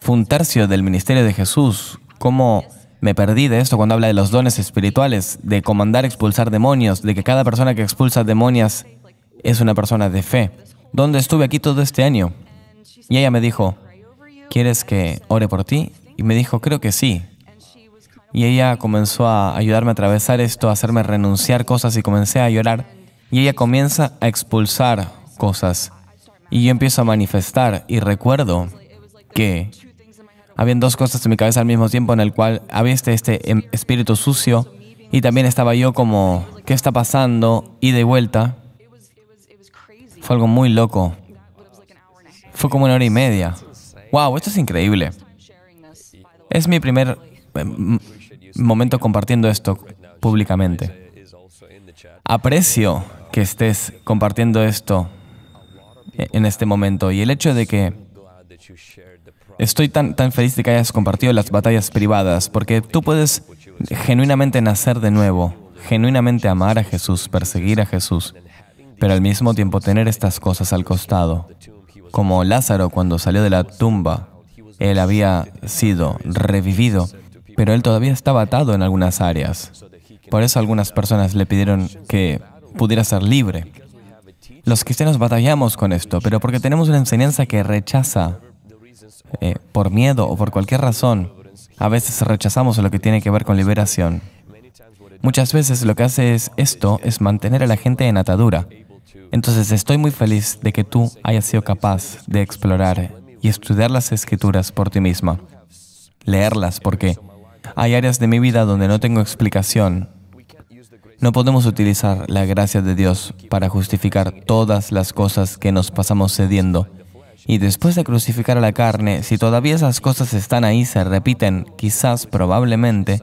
[SPEAKER 1] fue un tercio del ministerio de Jesús? ¿Cómo me perdí de esto cuando habla de los dones espirituales, de comandar expulsar demonios, de que cada persona que expulsa demonios es una persona de fe. ¿Dónde estuve aquí todo este año? Y ella me dijo, ¿quieres que ore por ti? Y me dijo, creo que sí. Y ella comenzó a ayudarme a atravesar esto, a hacerme renunciar cosas y comencé a llorar. Y ella comienza a expulsar cosas. Y yo empiezo a manifestar y recuerdo que habían dos cosas en mi cabeza al mismo tiempo en el cual había este, este em, espíritu sucio y también estaba yo como, ¿qué está pasando? Y de vuelta. Fue algo muy loco. Fue como una hora y media. ¡Wow! Esto es increíble. Es mi primer em, momento compartiendo esto públicamente. Aprecio que estés compartiendo esto e, en este momento y el hecho de que Estoy tan, feliz de que hayas compartido las batallas privadas, porque tú puedes genuinamente nacer de nuevo, genuinamente amar a Jesús, perseguir a Jesús, pero al mismo tiempo tener estas cosas al costado. Como Lázaro cuando salió de la tumba, él había sido revivido, pero él todavía estaba atado en algunas áreas. Por eso algunas personas le pidieron que pudiera ser libre. Los cristianos batallamos con esto, pero porque tenemos una enseñanza que rechaza eh, por miedo o por cualquier razón, a veces rechazamos lo que tiene que ver con liberación. Muchas veces lo que hace es esto, es mantener a la gente en atadura. Entonces estoy muy feliz de que tú hayas sido capaz de explorar y estudiar las escrituras por ti misma. Leerlas porque hay áreas de mi vida donde no tengo explicación. No podemos utilizar la gracia de Dios para justificar todas las cosas que nos pasamos cediendo y después de crucificar a la carne, si todavía esas cosas están ahí, se repiten, quizás, probablemente,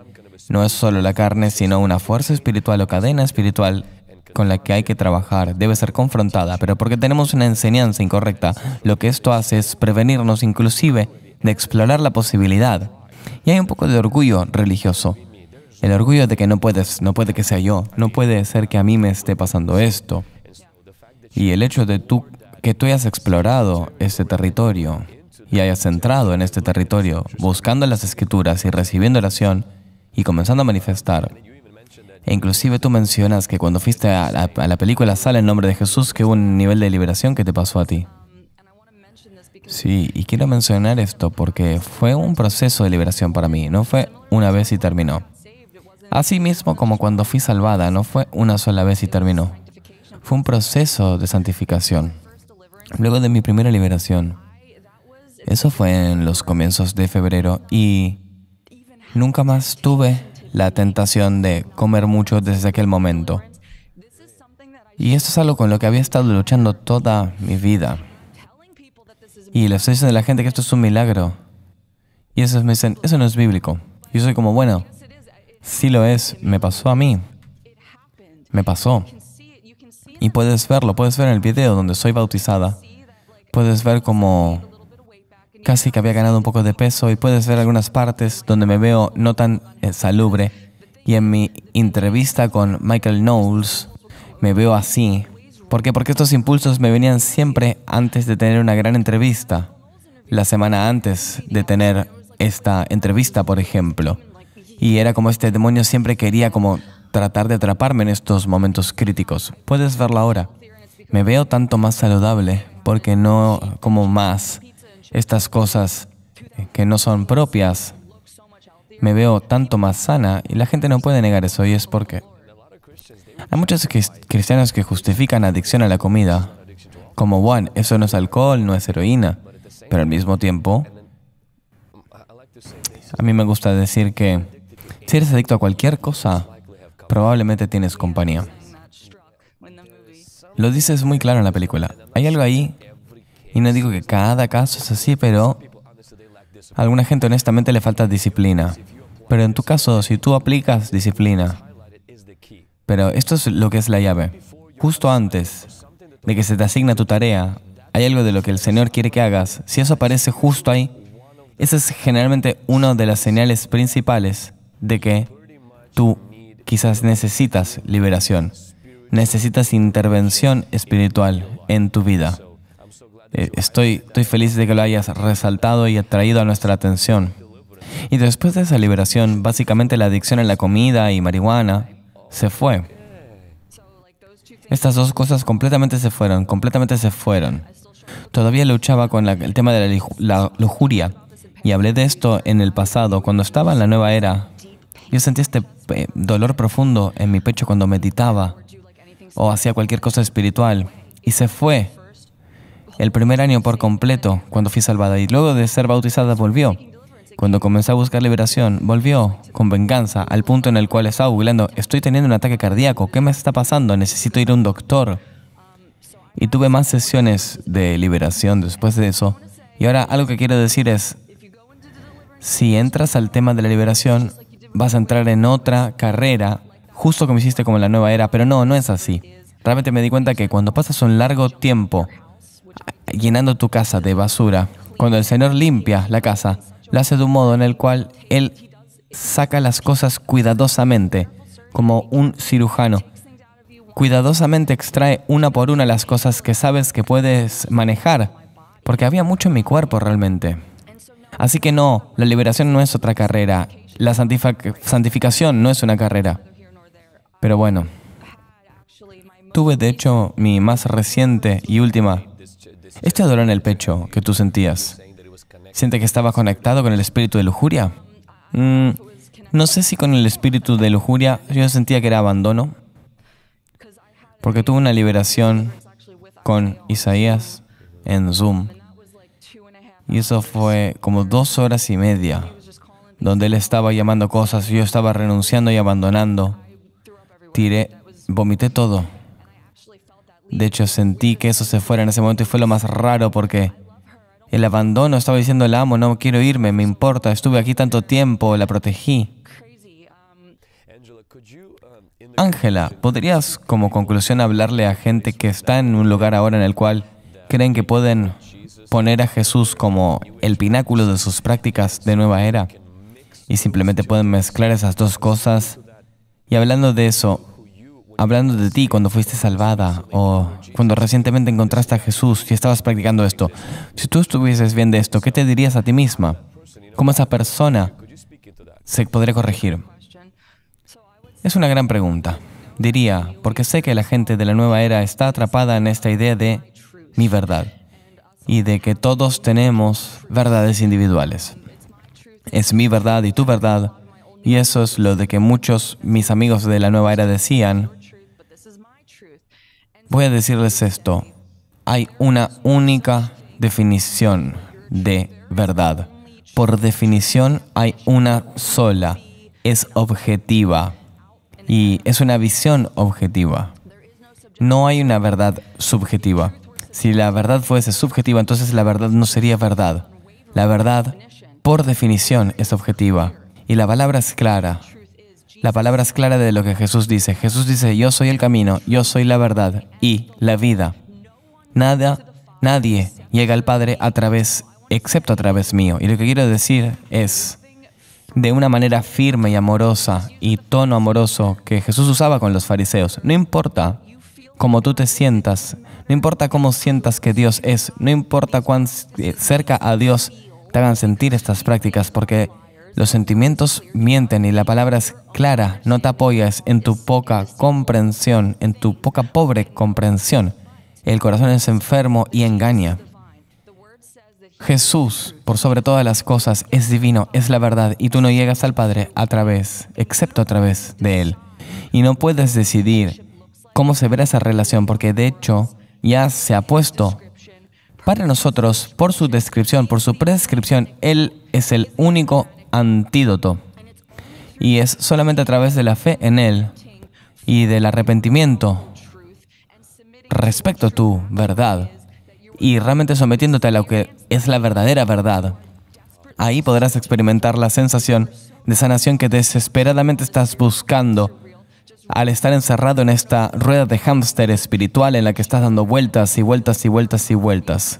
[SPEAKER 1] no es solo la carne, sino una fuerza espiritual o cadena espiritual con la que hay que trabajar, debe ser confrontada, pero porque tenemos una enseñanza incorrecta, lo que esto hace es prevenirnos inclusive de explorar la posibilidad. Y hay un poco de orgullo religioso. El orgullo de que no puedes, no puede que sea yo, no puede ser que a mí me esté pasando esto. Y el hecho de tú que tú hayas explorado este territorio y hayas entrado en este territorio buscando las escrituras y recibiendo oración y comenzando a manifestar. E inclusive tú mencionas que cuando fuiste a la, película Sale en nombre de Jesús, que hubo un nivel de liberación que te pasó a ti. Sí, y quiero mencionar esto porque fue un proceso de liberación para mí, no fue una vez y terminó. Asimismo como cuando fui salvada, no fue una sola vez y terminó. Fue un proceso de santificación. Luego de mi primera liberación, eso fue en los comienzos de febrero y nunca más tuve la tentación de comer mucho desde aquel momento. Y esto es algo con lo que había estado luchando toda mi vida. Y le estoy de a la gente que esto es un milagro. Y ellos me dicen, eso no es bíblico. yo soy como, bueno, sí lo es, me pasó a mí. Me pasó. Y puedes verlo, puedes ver en el video donde soy bautizada. Puedes ver como casi que había ganado un poco de peso y puedes ver algunas partes donde me veo no tan eh, salubre. Y en mi entrevista con Michael Knowles me veo así. ¿Por qué? Porque estos impulsos me venían siempre antes de tener una gran entrevista. La semana antes de tener esta entrevista, por ejemplo. Y era como este demonio siempre quería como tratar de atraparme en estos momentos críticos. Puedes verlo ahora. Me veo tanto más saludable porque no como más estas cosas eh, que no son propias. Me veo tanto más sana y la gente no puede negar eso y es porque hay muchos cristianos que justifican adicción a la comida como, bueno, eso no es alcohol, no es heroína, pero al mismo tiempo, a mí me gusta decir que si eres adicto a cualquier cosa, probablemente tienes compañía. Lo dices muy claro en la película. Hay algo ahí, y no digo que cada caso es así, pero a alguna gente honestamente le falta disciplina. Pero en tu caso, si tú aplicas disciplina, pero esto es lo que es la llave. Justo antes de que se te asigna tu tarea, hay algo de lo que el Señor quiere que hagas. Si eso aparece justo ahí, esa es generalmente una de las señales principales de que tú Quizás necesitas liberación. Necesitas intervención espiritual en tu vida. Eh, estoy, estoy feliz de que lo hayas resaltado y atraído a nuestra atención. Y después de esa liberación, básicamente la adicción a la comida y marihuana se fue. Estas dos cosas completamente se fueron, completamente se fueron. Todavía luchaba con el tema de la, la lujuria y hablé de esto en el pasado, cuando estaba en la nueva era, yo sentí este eh, dolor profundo en mi pecho cuando meditaba o hacía cualquier cosa espiritual. Y se fue el primer año por completo cuando fui salvada. Y luego de ser bautizada volvió. Cuando comencé a buscar liberación, volvió con venganza al punto en el cual estaba googleando, estoy teniendo un ataque cardíaco, ¿qué me está pasando? Necesito ir a un doctor. Y tuve más sesiones de liberación después de eso. Y ahora algo que quiero decir es, si entras al tema de la liberación, vas a entrar en otra carrera, justo como hiciste como la nueva era, pero no, no es así. Realmente me di cuenta que cuando pasas un largo tiempo llenando tu casa de basura, cuando el Señor limpia la casa, lo hace de un modo en el cual Él saca las cosas cuidadosamente, como un cirujano. Cuidadosamente extrae una por una las cosas que sabes que puedes manejar, porque había mucho en mi cuerpo realmente. Así que no, la liberación no es otra carrera, la santificación no es una carrera. Pero bueno, tuve de hecho mi más reciente y última. Este dolor en el pecho que tú sentías. ¿Siente que estaba conectado con el espíritu de lujuria? Mm, no sé si con el espíritu de lujuria yo sentía que era abandono, porque tuve una liberación con Isaías en Zoom. Y eso fue como dos horas y media donde él estaba llamando cosas yo estaba renunciando y abandonando. Tiré, vomité todo. De hecho, sentí que eso se fuera en ese momento y fue lo más raro porque el abandono estaba diciendo, la amo, no quiero irme, me importa, estuve aquí tanto tiempo, la protegí. Ángela, ¿podrías como conclusión hablarle a gente que está en un lugar ahora en el cual creen que pueden poner a Jesús como el pináculo de sus prácticas de nueva era? y simplemente pueden mezclar esas dos cosas. Y hablando de eso, hablando de ti cuando fuiste salvada o cuando recientemente encontraste a Jesús y estabas practicando esto, si tú estuvieses bien de esto, ¿qué te dirías a ti misma? ¿Cómo esa persona se podría corregir? Es una gran pregunta. Diría, porque sé que la gente de la nueva era está atrapada en esta idea de mi verdad y de que todos tenemos verdades individuales es mi verdad y tu verdad. Y eso es lo de que muchos mis amigos de la nueva era decían. Voy a decirles esto. Hay una única definición de verdad. Por definición hay una sola. Es objetiva. Y es una visión objetiva. No hay una verdad subjetiva. Si la verdad fuese subjetiva, entonces la verdad no sería verdad. La verdad por definición es objetiva. Y la palabra es clara. La palabra es clara de lo que Jesús dice. Jesús dice, yo soy el camino, yo soy la verdad y la vida. Nada, nadie llega al Padre a través, excepto a través mío. Y lo que quiero decir es, de una manera firme y amorosa y tono amoroso que Jesús usaba con los fariseos, no importa cómo tú te sientas, no importa cómo sientas que Dios es, no importa cuán eh, cerca a Dios hagan sentir estas prácticas, porque los sentimientos mienten y la palabra es clara, no te apoyas en tu poca comprensión, en tu poca pobre comprensión. El corazón es enfermo y engaña. Jesús, por sobre todas las cosas, es divino, es la verdad, y tú no llegas al Padre a través, excepto a través de Él. Y no puedes decidir cómo se verá esa relación, porque de hecho ya se ha puesto para nosotros, por su descripción, por su prescripción, Él es el único antídoto. Y es solamente a través de la fe en Él y del arrepentimiento respecto a tu verdad y realmente sometiéndote a lo que es la verdadera verdad. Ahí podrás experimentar la sensación de sanación que desesperadamente estás buscando al estar encerrado en esta rueda de hámster espiritual en la que estás dando vueltas y vueltas y vueltas y vueltas.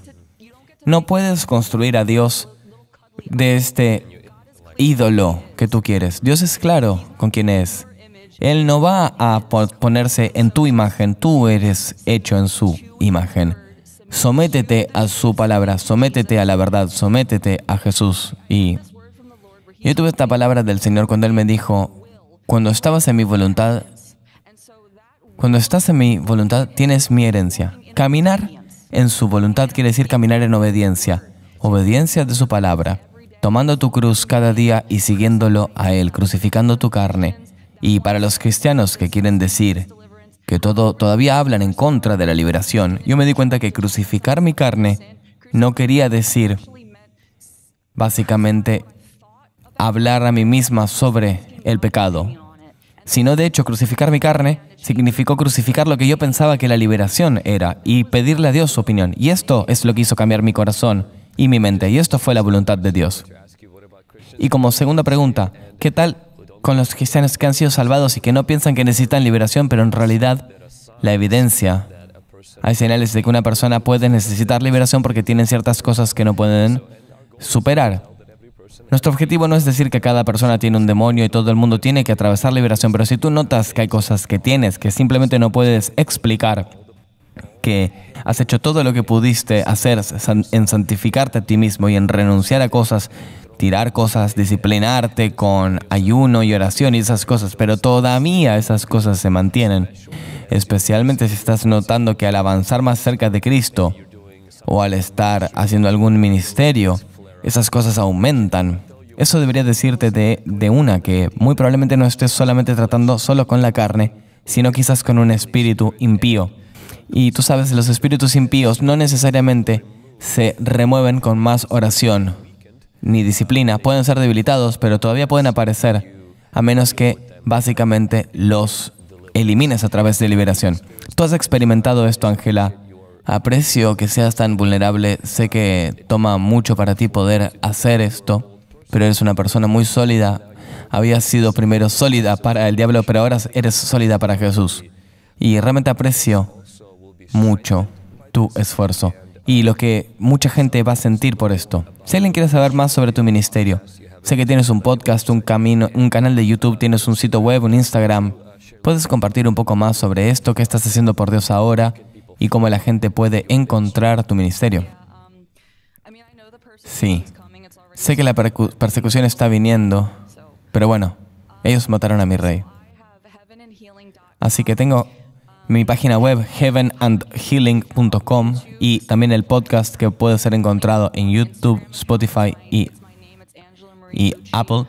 [SPEAKER 1] No puedes construir a Dios de este ídolo que tú quieres. Dios es claro con quién es. Él no va a ponerse en tu imagen, tú eres hecho en su imagen. Sométete a su palabra, sométete a la verdad, sométete a Jesús. Y yo tuve esta palabra del Señor cuando Él me dijo, cuando estabas en mi voluntad, cuando estás en mi voluntad, tienes mi herencia. Caminar en su voluntad quiere decir caminar en obediencia, obediencia de su palabra, tomando tu cruz cada día y siguiéndolo a Él, crucificando tu carne. Y para los cristianos que quieren decir que todo, todavía hablan en contra de la liberación, yo me di cuenta que crucificar mi carne no quería decir básicamente hablar a mí misma sobre el pecado, sino de hecho crucificar mi carne significó crucificar lo que yo pensaba que la liberación era y pedirle a Dios su opinión. Y esto es lo que hizo cambiar mi corazón y mi mente, y esto fue la voluntad de Dios. Y como segunda pregunta, ¿qué tal con los cristianos que han sido salvados y que no piensan que necesitan liberación, pero en realidad la evidencia, hay señales de que una persona puede necesitar liberación porque tienen ciertas cosas que no pueden superar? Nuestro objetivo no es decir que cada persona tiene un demonio y todo el mundo tiene que atravesar liberación, pero si tú notas que hay cosas que tienes que simplemente no puedes explicar, que has hecho todo lo que pudiste hacer en santificarte a ti mismo y en renunciar a cosas, tirar cosas, disciplinarte con ayuno y oración y esas cosas, pero todavía esas cosas se mantienen, especialmente si estás notando que al avanzar más cerca de Cristo o al estar haciendo algún ministerio, esas cosas aumentan. Eso debería decirte de, una que muy probablemente no estés solamente tratando solo con la carne, sino quizás con un espíritu impío. Y tú sabes, los espíritus impíos no necesariamente se remueven con más oración ni disciplina. Pueden ser debilitados, pero todavía pueden aparecer, a menos que básicamente los elimines a través de liberación. Tú has experimentado esto, Ángela. Aprecio que seas tan vulnerable, sé que toma mucho para ti poder hacer esto, pero eres una persona muy sólida. Habías sido primero sólida para el diablo, pero ahora eres sólida para Jesús. Y realmente aprecio mucho tu esfuerzo y lo que mucha gente va a sentir por esto. Si alguien quiere saber más sobre tu ministerio, sé que tienes un podcast, un camino, un canal de YouTube, tienes un sitio web, un Instagram. Puedes compartir un poco más sobre esto, qué estás haciendo por Dios ahora y cómo la gente puede encontrar tu ministerio. Sí, sé que la persecución está viniendo, pero bueno, ellos mataron a mi rey. Así que tengo mi página web heavenandhealing.com y también el podcast que puede ser encontrado en YouTube, Spotify y, Apple.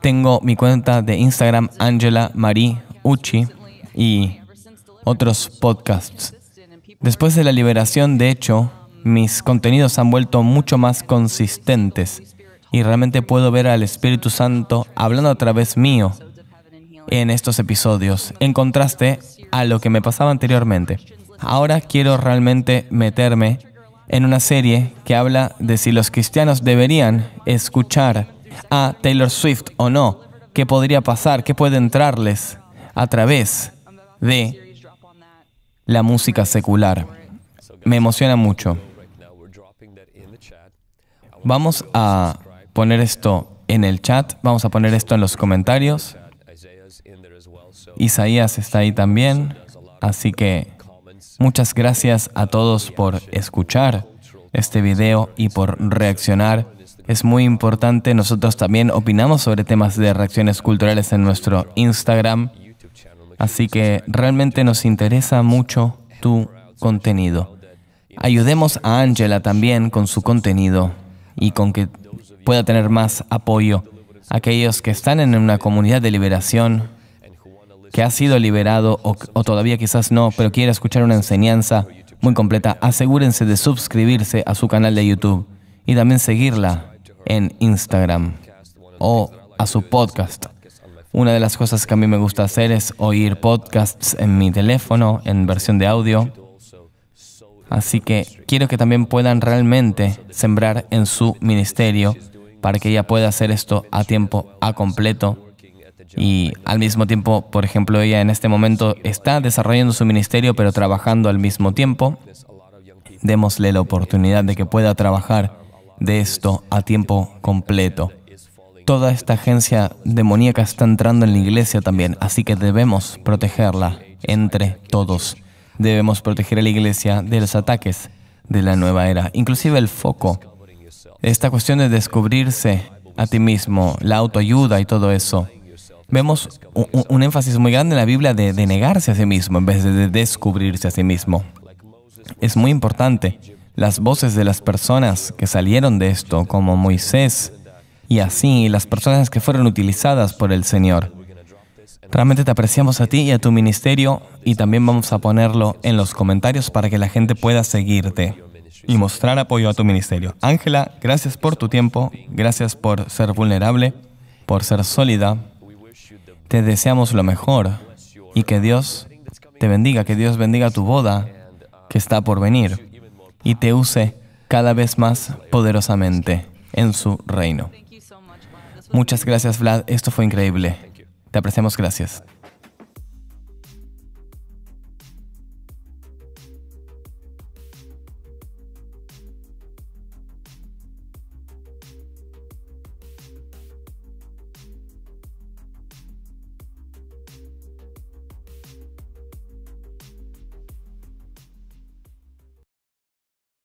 [SPEAKER 1] Tengo mi cuenta de Instagram Angela Marie Uchi y otros podcasts. Después de la liberación, de hecho, mis contenidos han vuelto mucho más consistentes y realmente puedo ver al Espíritu Santo hablando a través mío en estos episodios, en contraste a lo que me pasaba anteriormente. Ahora quiero realmente meterme en una serie que habla de si los cristianos deberían escuchar a Taylor Swift o no, qué podría pasar, qué puede entrarles a través de la música secular. Me emociona mucho. Vamos a poner esto en el chat, vamos a poner esto en los comentarios. Isaías está ahí también, así que muchas gracias a todos por escuchar este video y por reaccionar. Es muy importante, nosotros también opinamos sobre temas de reacciones culturales en nuestro Instagram. Así que realmente nos interesa mucho tu contenido. Ayudemos a Ángela también con su contenido y con que pueda tener más apoyo. Aquellos que están en una comunidad de liberación, que ha sido liberado o, todavía quizás no, pero quiere escuchar una enseñanza muy completa, asegúrense de suscribirse a su canal de YouTube y también seguirla en Instagram o a su podcast una de las cosas que a mí me gusta hacer es oír podcasts en mi teléfono, en versión de audio. Así que quiero que también puedan realmente sembrar en su ministerio para que ella pueda hacer esto a tiempo, a completo. Y al mismo tiempo, por ejemplo, ella en este momento está desarrollando su ministerio, pero trabajando al mismo tiempo. Démosle la oportunidad de que pueda trabajar de esto a tiempo completo. Toda esta agencia demoníaca está entrando en la iglesia también, así que debemos protegerla entre todos. Debemos proteger a la iglesia de los ataques de la nueva era, inclusive el foco. Esta cuestión de descubrirse a ti mismo, la autoayuda y todo eso. Vemos un, énfasis muy grande en la Biblia de, negarse a sí mismo en vez de descubrirse a sí mismo. Es muy importante. Las voces de las personas que salieron de esto, como Moisés, y así las personas que fueron utilizadas por el Señor. Realmente te apreciamos a ti y a tu ministerio y también vamos a ponerlo en los comentarios para que la gente pueda seguirte y mostrar apoyo a tu ministerio. Ángela, gracias por tu tiempo, gracias por ser vulnerable, por ser sólida. Te deseamos lo mejor y que Dios te bendiga, que Dios bendiga tu boda que está por venir y te use cada vez más poderosamente en su reino. Muchas gracias, Vlad. Esto fue increíble. Te apreciamos, gracias.